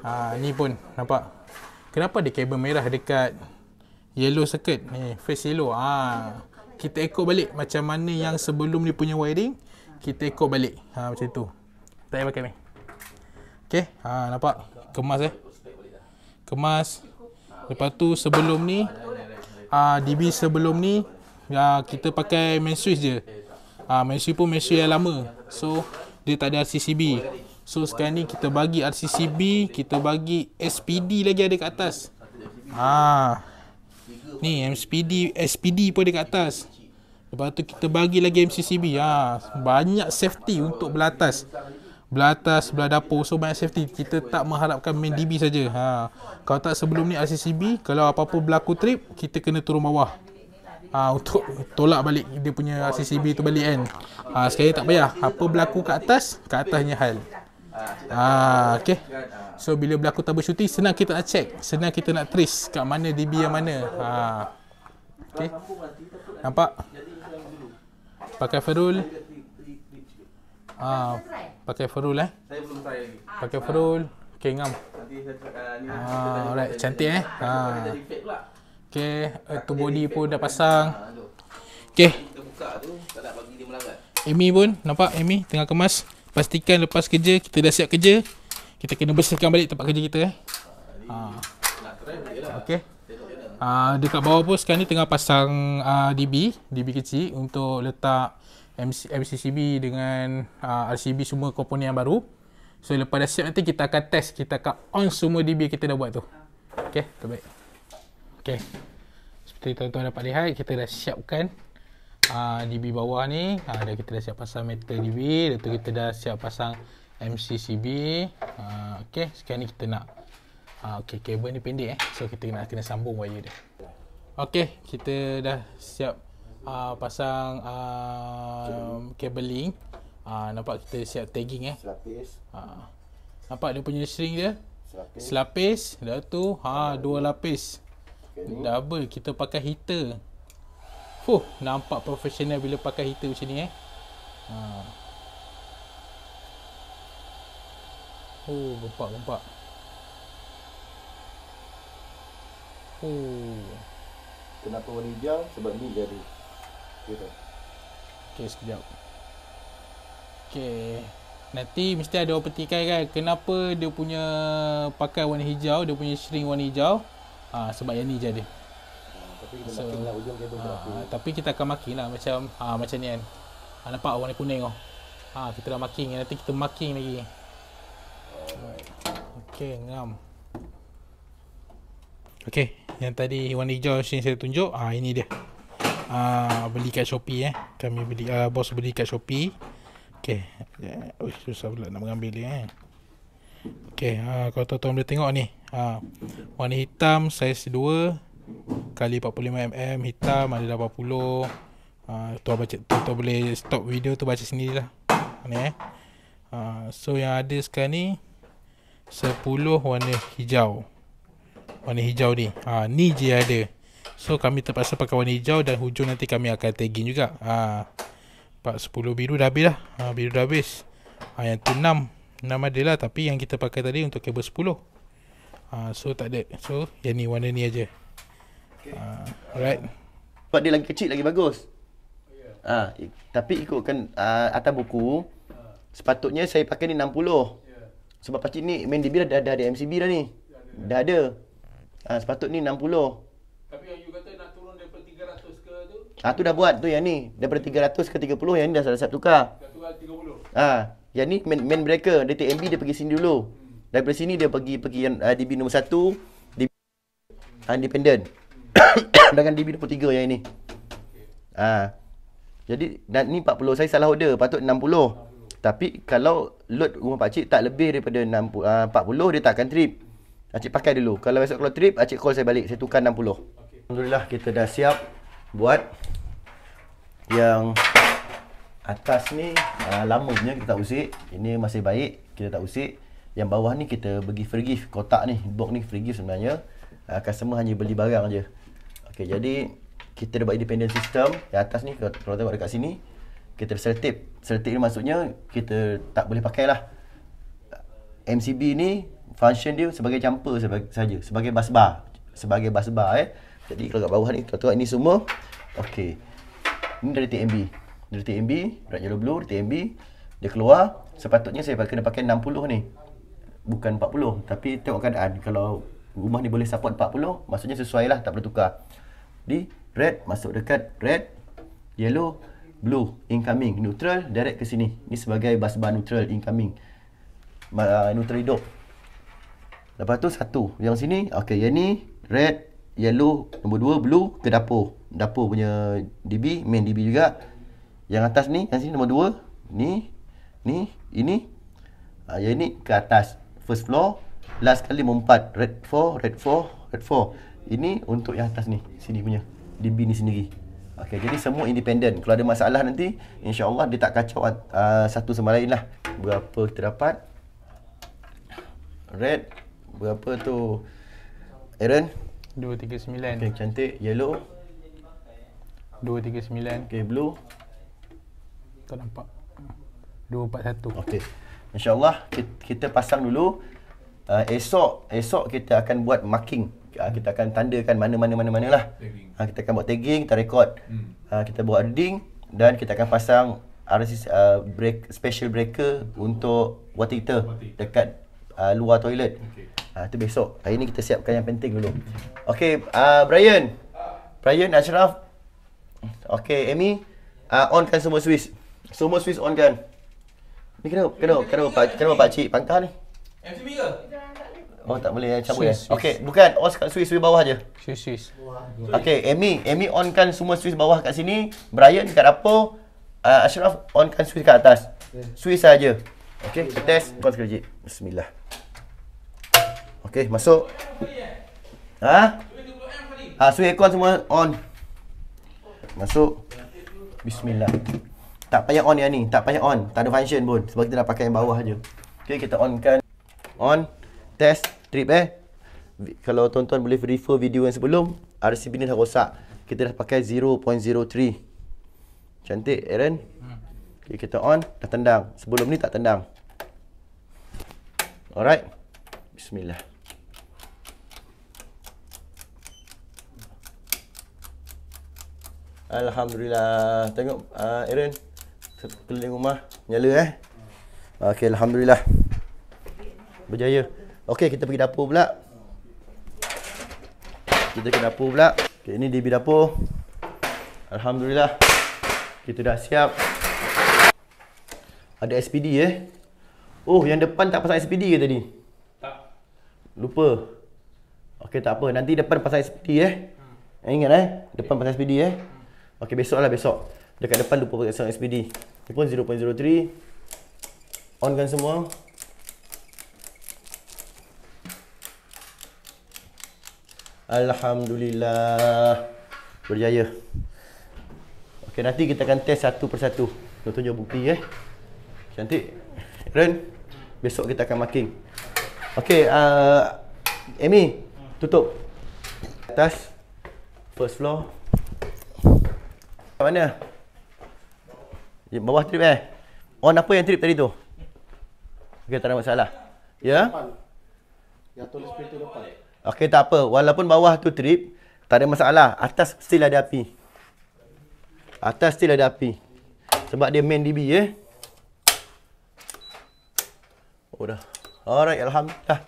ah ni pun nampak kenapa ada kabel merah dekat yellow circuit ni eh, face yellow ah kita ekor balik macam mana yang sebelum ni punya wiring kita ekor balik ha macam tu tak payah pakai ni okey ha nampak kemas eh kemas lepas tu sebelum ni ah ha, DB sebelum ni ah kita pakai main switch je ah main switch pun main switch yang lama so dia tak ada RCCB so sekarang ni kita bagi RCCB kita bagi SPD lagi ada kat atas ha, ni MSPD SPD pun ada kat atas Lepas tu kita bagi lagi MCCB. Ha, banyak safety untuk belatas. Belatas, belah dapur. So banyak safety. Kita tak mengharapkan main DB saja. Ha. Kalau tak sebelum ni RCCB, kalau apa-apa berlaku trip, kita kena turun bawah. Ha, untuk tolak balik dia punya RCCB tu balik kan. Ha, sekali tak payah. Apa berlaku kat atas, kat atasnya hal. Ha, okay. So bila berlaku troubleshooting, senang kita nak check. Senang kita nak trace kat mana DB yang mana. Ha. Okay. Nampak? pakai ferul. Ha, pakai ferul eh. Saya belum try lagi. Pakai ferul. Okey, ngam. Nanti saya ah, ah, cantik eh. Ha. Okey, eh, tu body pun dah pasang. Okey. Kita buka tu, tak nak bagi dia melarat. Amy pun nampak Amy tengah kemas. Pastikan lepas kerja kita dah siap kerja. Kita kena bersihkan balik tempat kerja kita eh. Ha. Nak try lah. Okey. Uh, dekat bawah pun sekarang ni tengah pasang uh, ah, DB, DB kecil untuk letak MC, MCCB dengan uh, ah, RCB semua komponen yang baru. So lepas dah siap nanti kita akan test, kita akan on semua DB yang kita dah buat tu. Okay, terbaik. Okay. Seperti tuan-tuan dapat lihat, kita dah siapkan uh, DB bawah ni. Uh, dah kita dah siap pasang meter DB, lepas tu kita dah siap pasang MCCB. Uh, okay, sekarang ni kita nak Ah, okay, kabel ni pendek eh. So kita nak kena sambung wire dia. Okay, kita dah siap uh, pasang uh, link. Uh, nampak kita siap tagging eh. Selapis. Uh, nampak dia punya string dia? Selapis. Selapis. Dah tu, ha, dua lapis. Okay, Double, kita pakai heater. Fuh, nampak profesional bila pakai heater macam ni eh. Ha. Uh. Oh, bempak, bempak. Kenapa warna hijau? Sebab ni jadi kita, Okey sekejap. Okey. Nanti mesti ada orang petikai kan kenapa dia punya pakai warna hijau, dia punya string warna hijau. Ha, sebab yang ni jadi. Ha, tapi kita so, ha, Tapi kita akan marking lah macam ha, macam ni kan. Ha, nampak warna kuning oh. Ha, kita dah marking nanti kita marking lagi. Okay, ngam. Okey, yang tadi warna hijau sini saya tunjuk, ah ini dia. Ah beli kat Shopee eh. Kami beli ah, bos beli kat Shopee. Okey. Yeah. Oh, susah pula nak mengambil dia eh. Okey, ah kalau tuan-tuan boleh tengok ni. Ah warna hitam saiz 2 kali 45 mm hitam ada 80. Ah tuan baca tuan, boleh stop video tu baca sendirilah. Ni eh. Ah so yang ada sekarang ni 10 warna hijau warna hijau ni ha, ni je ada so kami terpaksa pakai warna hijau dan hujung nanti kami akan tagging juga ha, 10 biru dah habis dah ha, biru dah habis ha, yang tu 6 6 adalah tapi yang kita pakai tadi untuk kabel 10 ha, so tak ada so yang ni warna ni aja okay. ha, right sebab dia lagi kecil lagi bagus yeah. ha, tapi ikutkan uh, atas buku ha. sepatutnya saya pakai ni 60 yeah. sebab pakcik ni main DB dah, dah, ada MCB dah ni ya, Dah ada. Ah ha, sepatut ni 60. Tapi yang you kata nak turun daripada 300 ke tu? Ah tu dah buat tu yang ni. Daripada 300 ke 30 yang ni dah siap tukar. Dah tukar 30. Ah ha, yang ni main, main breaker, dia take MB dia pergi sini dulu. Hmm. Daripada sini dia pergi pergi yang uh, ah, DB nombor 1 DB hmm. independent. Hmm. Dengan DB nombor 3 yang ini. Okay. Ah ha, jadi dan ni 40 saya salah order patut 60. 60. Tapi kalau load rumah Pakcik tak lebih daripada 60 uh, 40 dia tak akan trip. Hmm. Acik pakai dulu. Kalau besok kalau trip, acik call saya balik. Saya tukar 60. Okay. Alhamdulillah kita dah siap buat yang atas ni uh, ah, lama punya kita tak usik. Ini masih baik. Kita tak usik. Yang bawah ni kita bagi forgive kotak ni. Box ni forgive sebenarnya. Uh, customer hanya beli barang je. Okey, jadi kita dah buat independent system. Yang atas ni kalau tengok dekat sini kita selektif. Selektif ni maksudnya kita tak boleh pakailah MCB ni function dia sebagai jumper saja sebagai bas bar sebagai bas bar eh jadi kalau kat bawah ni tu ini semua okey ini dari TMB dari TMB red yellow blue TMB dia keluar sepatutnya saya kena pakai 60 ni bukan 40 tapi tengok keadaan ah, kalau rumah ni boleh support 40 maksudnya sesuai lah tak perlu tukar di red masuk dekat red yellow blue incoming neutral direct ke sini ni sebagai bas bar neutral incoming uh, neutral hidup Lepas tu satu Yang sini Okay yang ni Red Yellow Nombor dua Blue Ke dapur Dapur punya DB Main DB juga Yang atas ni Yang sini nombor dua Ni Ni Ini uh, Yang ni ke atas First floor Last kali nombor empat Red four Red four Red four Ini untuk yang atas ni Sini punya DB ni sendiri Okay jadi semua independent Kalau ada masalah nanti Insya Allah dia tak kacau uh, Satu sama lain lah Berapa kita dapat Red berapa tu Aaron 239 okey cantik yellow 239 okey blue tak nampak 241 okey insyaallah kita, kita pasang dulu uh, esok esok kita akan buat marking uh, kita akan tandakan mana-mana mana-mana lah uh, kita akan buat tagging kita record uh, kita buat ding dan kita akan pasang RC uh, break special breaker untuk water heater dekat uh, luar toilet okay. Ah, tu besok. Hari ni kita siapkan yang penting dulu. Okey, uh, Brian. Brian, Ashraf. Okey, Amy. Uh, ah, onkan semua Swiss. Semua Swiss onkan. Ni kenapa? Kenapa? Kenapa pak kenapa pak cik pangkal ni? MCB ke? Oh tak boleh eh cabut eh. Okey, bukan os oh, kat Swiss Swiss bawah je. Swiss Swiss. Okey, Amy, Amy onkan semua Swiss bawah kat sini. Brian kat dapur. Uh, Ashraf onkan Swiss kat atas. Swiss saja. Okey, test kau sekali. Bismillah. Okey, masuk. Ha? Ha, suih aircon semua on. Masuk. Bismillah. Tak payah on yang ni. Tak payah on. Tak ada function pun. Sebab kita dah pakai yang bawah je. Okey, kita onkan. On. Test. Trip eh. Kalau tuan-tuan boleh refer video yang sebelum. RCB ni dah rosak. Kita dah pakai 0.03. Cantik, Aaron. Okey, kita on. Dah tendang. Sebelum ni tak tendang. Alright. Bismillah. Alhamdulillah. Tengok uh, Aaron keliling rumah nyala eh. Okey, alhamdulillah. Berjaya. Okey, kita pergi dapur pula. Kita ke dapur pula. Okey, ini di dapur. Alhamdulillah. Kita dah siap. Ada SPD eh. Oh, yang depan tak pasang SPD ke tadi? Tak. Lupa. Okey, tak apa. Nanti depan pasang SPD eh. Hmm. Ingat eh, depan pasang SPD eh. Okay, besok lah besok. Dekat depan lupa pakai sound SPD. Ni pun 0.03. On kan semua. Alhamdulillah. Berjaya. Okay, nanti kita akan test satu persatu. Tuan tunjuk bukti eh. Cantik. Ren, besok kita akan marking. Okay, uh, Amy, tutup. Atas, first floor mana? bawah trip eh. On apa yang trip tadi tu? okay tak ada masalah. Ya? Yang tu spray tu depan. Okey, tak apa. Walaupun bawah tu trip, tak ada masalah. Atas still ada api. Atas still ada api. Sebab dia main DB, ya? Eh? Oh, dah. Alright, Alhamdulillah.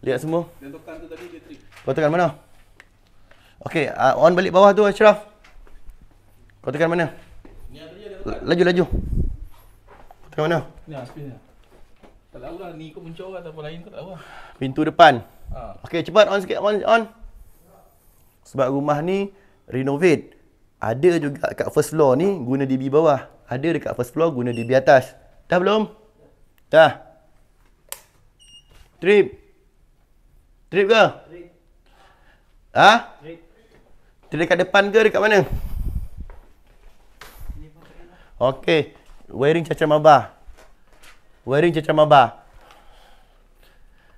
Lihat semua. Yang tokan tu tadi dia trip. Kau tekan mana? okay ah, on balik bawah tu, Ashraf. Kau tekan mana? Laju-laju. Kau tekan mana? Ni space dia. Ah, tak tahu lah ni ikut mencorak ataupun lain tak tahu lah. Pintu depan. Ha. Okey cepat on sikit on on. Sebab rumah ni renovate. Ada juga kat first floor ni guna DB bawah. Ada dekat first floor guna DB atas. Dah belum? Dah. Trip. Trip ke? Trip. Ha? Trip. Trip dekat depan ke dekat mana? Dekat Okey. Wearing cacar mabah. Wearing cacar mabah.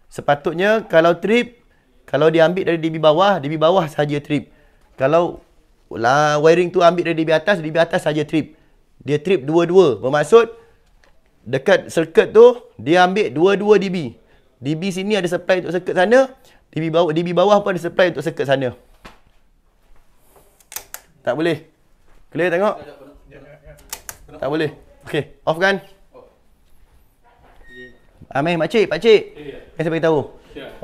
Sepatutnya kalau trip, kalau diambil dari DB bawah, DB bawah saja trip. Kalau lah, wiring tu ambil dari DB atas, DB atas saja trip. Dia trip dua-dua. Bermaksud dekat circuit tu dia ambil dua-dua DB. DB sini ada supply untuk circuit sana, DB bawah DB bawah pun ada supply untuk circuit sana. Tak boleh. Clear tengok? Tak, tak, tak boleh. Okey, off kan? Amin, mak cik, pak cik. Ya. Saya bagi tahu.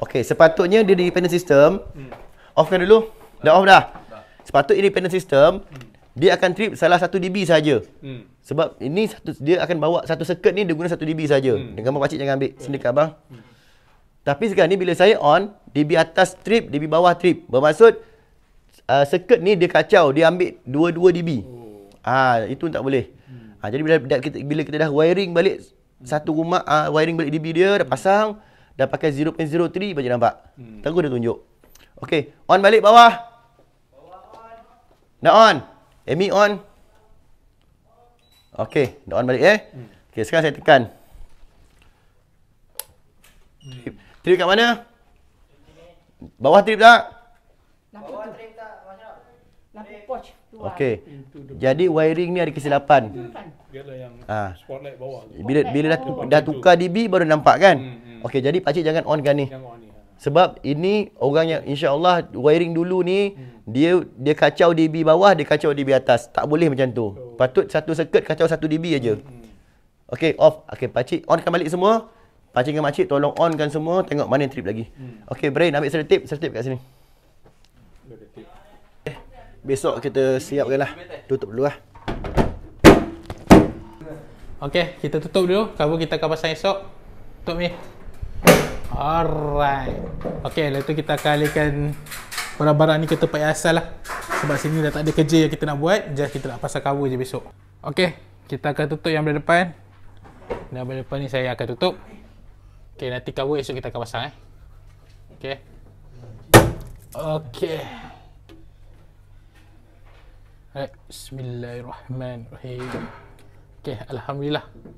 Okey, sepatutnya dia di independent system. Hmm. Offkan dulu. Tak. Dah off dah. Tak. Sepatutnya independent system hmm. dia akan trip salah satu DB saja. Hmm. Sebab ini satu dia akan bawa satu circuit ni dia guna satu DB saja. Hmm. Dengan mak cik jangan ambil okay. sendiri abang. Hmm. Tapi sekarang ni bila saya on DB atas trip, DB bawah trip. Bermaksud uh, circuit ni dia kacau, dia ambil dua dua DB. Oh. Ah, itu tak boleh. Ha, jadi bila, bila kita bila kita dah wiring balik satu rumah uh, wiring balik DB dia dah pasang dah pakai 0.03 baca nampak. Hmm. Tengok, dia tunjuk. Okay, on balik bawah. Bawah on. Dah on. Amy on. Okay, dah on balik eh. Hmm. Okey, sekarang saya tekan. Hmm. Trip. Trip kat mana? Bawah trip tak? Bawah trip. Okey. Jadi wiring ni ada kesilapan. Ha. Ah. Bila bila dah, dah tukar DB baru nampak kan? Hmm, hmm. Okey, jadi pak cik jangan on kan ni. Ha. Sebab ini orang yang insya-Allah wiring dulu ni hmm. dia dia kacau DB bawah, dia kacau DB atas. Tak boleh macam tu. Patut satu circuit kacau satu DB aja. Okey, off. Okey, pak cik onkan balik semua. Pak cik dengan mak cik tolong onkan semua, tengok mana trip lagi. Okey, brain ambil sertip sertip kat sini besok kita siapkan lah tutup dulu lah ok kita tutup dulu cover kita akan pasang esok tutup ni alright ok lepas tu kita akan alihkan barang-barang ni ke tempat yang asal lah sebab sini dah tak ada kerja yang kita nak buat just kita nak pasang cover je besok ok kita akan tutup yang belakang depan yang belakang depan ni saya akan tutup ok nanti cover esok kita akan pasang eh ok ok Bismillahirrahmanirrahim. Okey, alhamdulillah.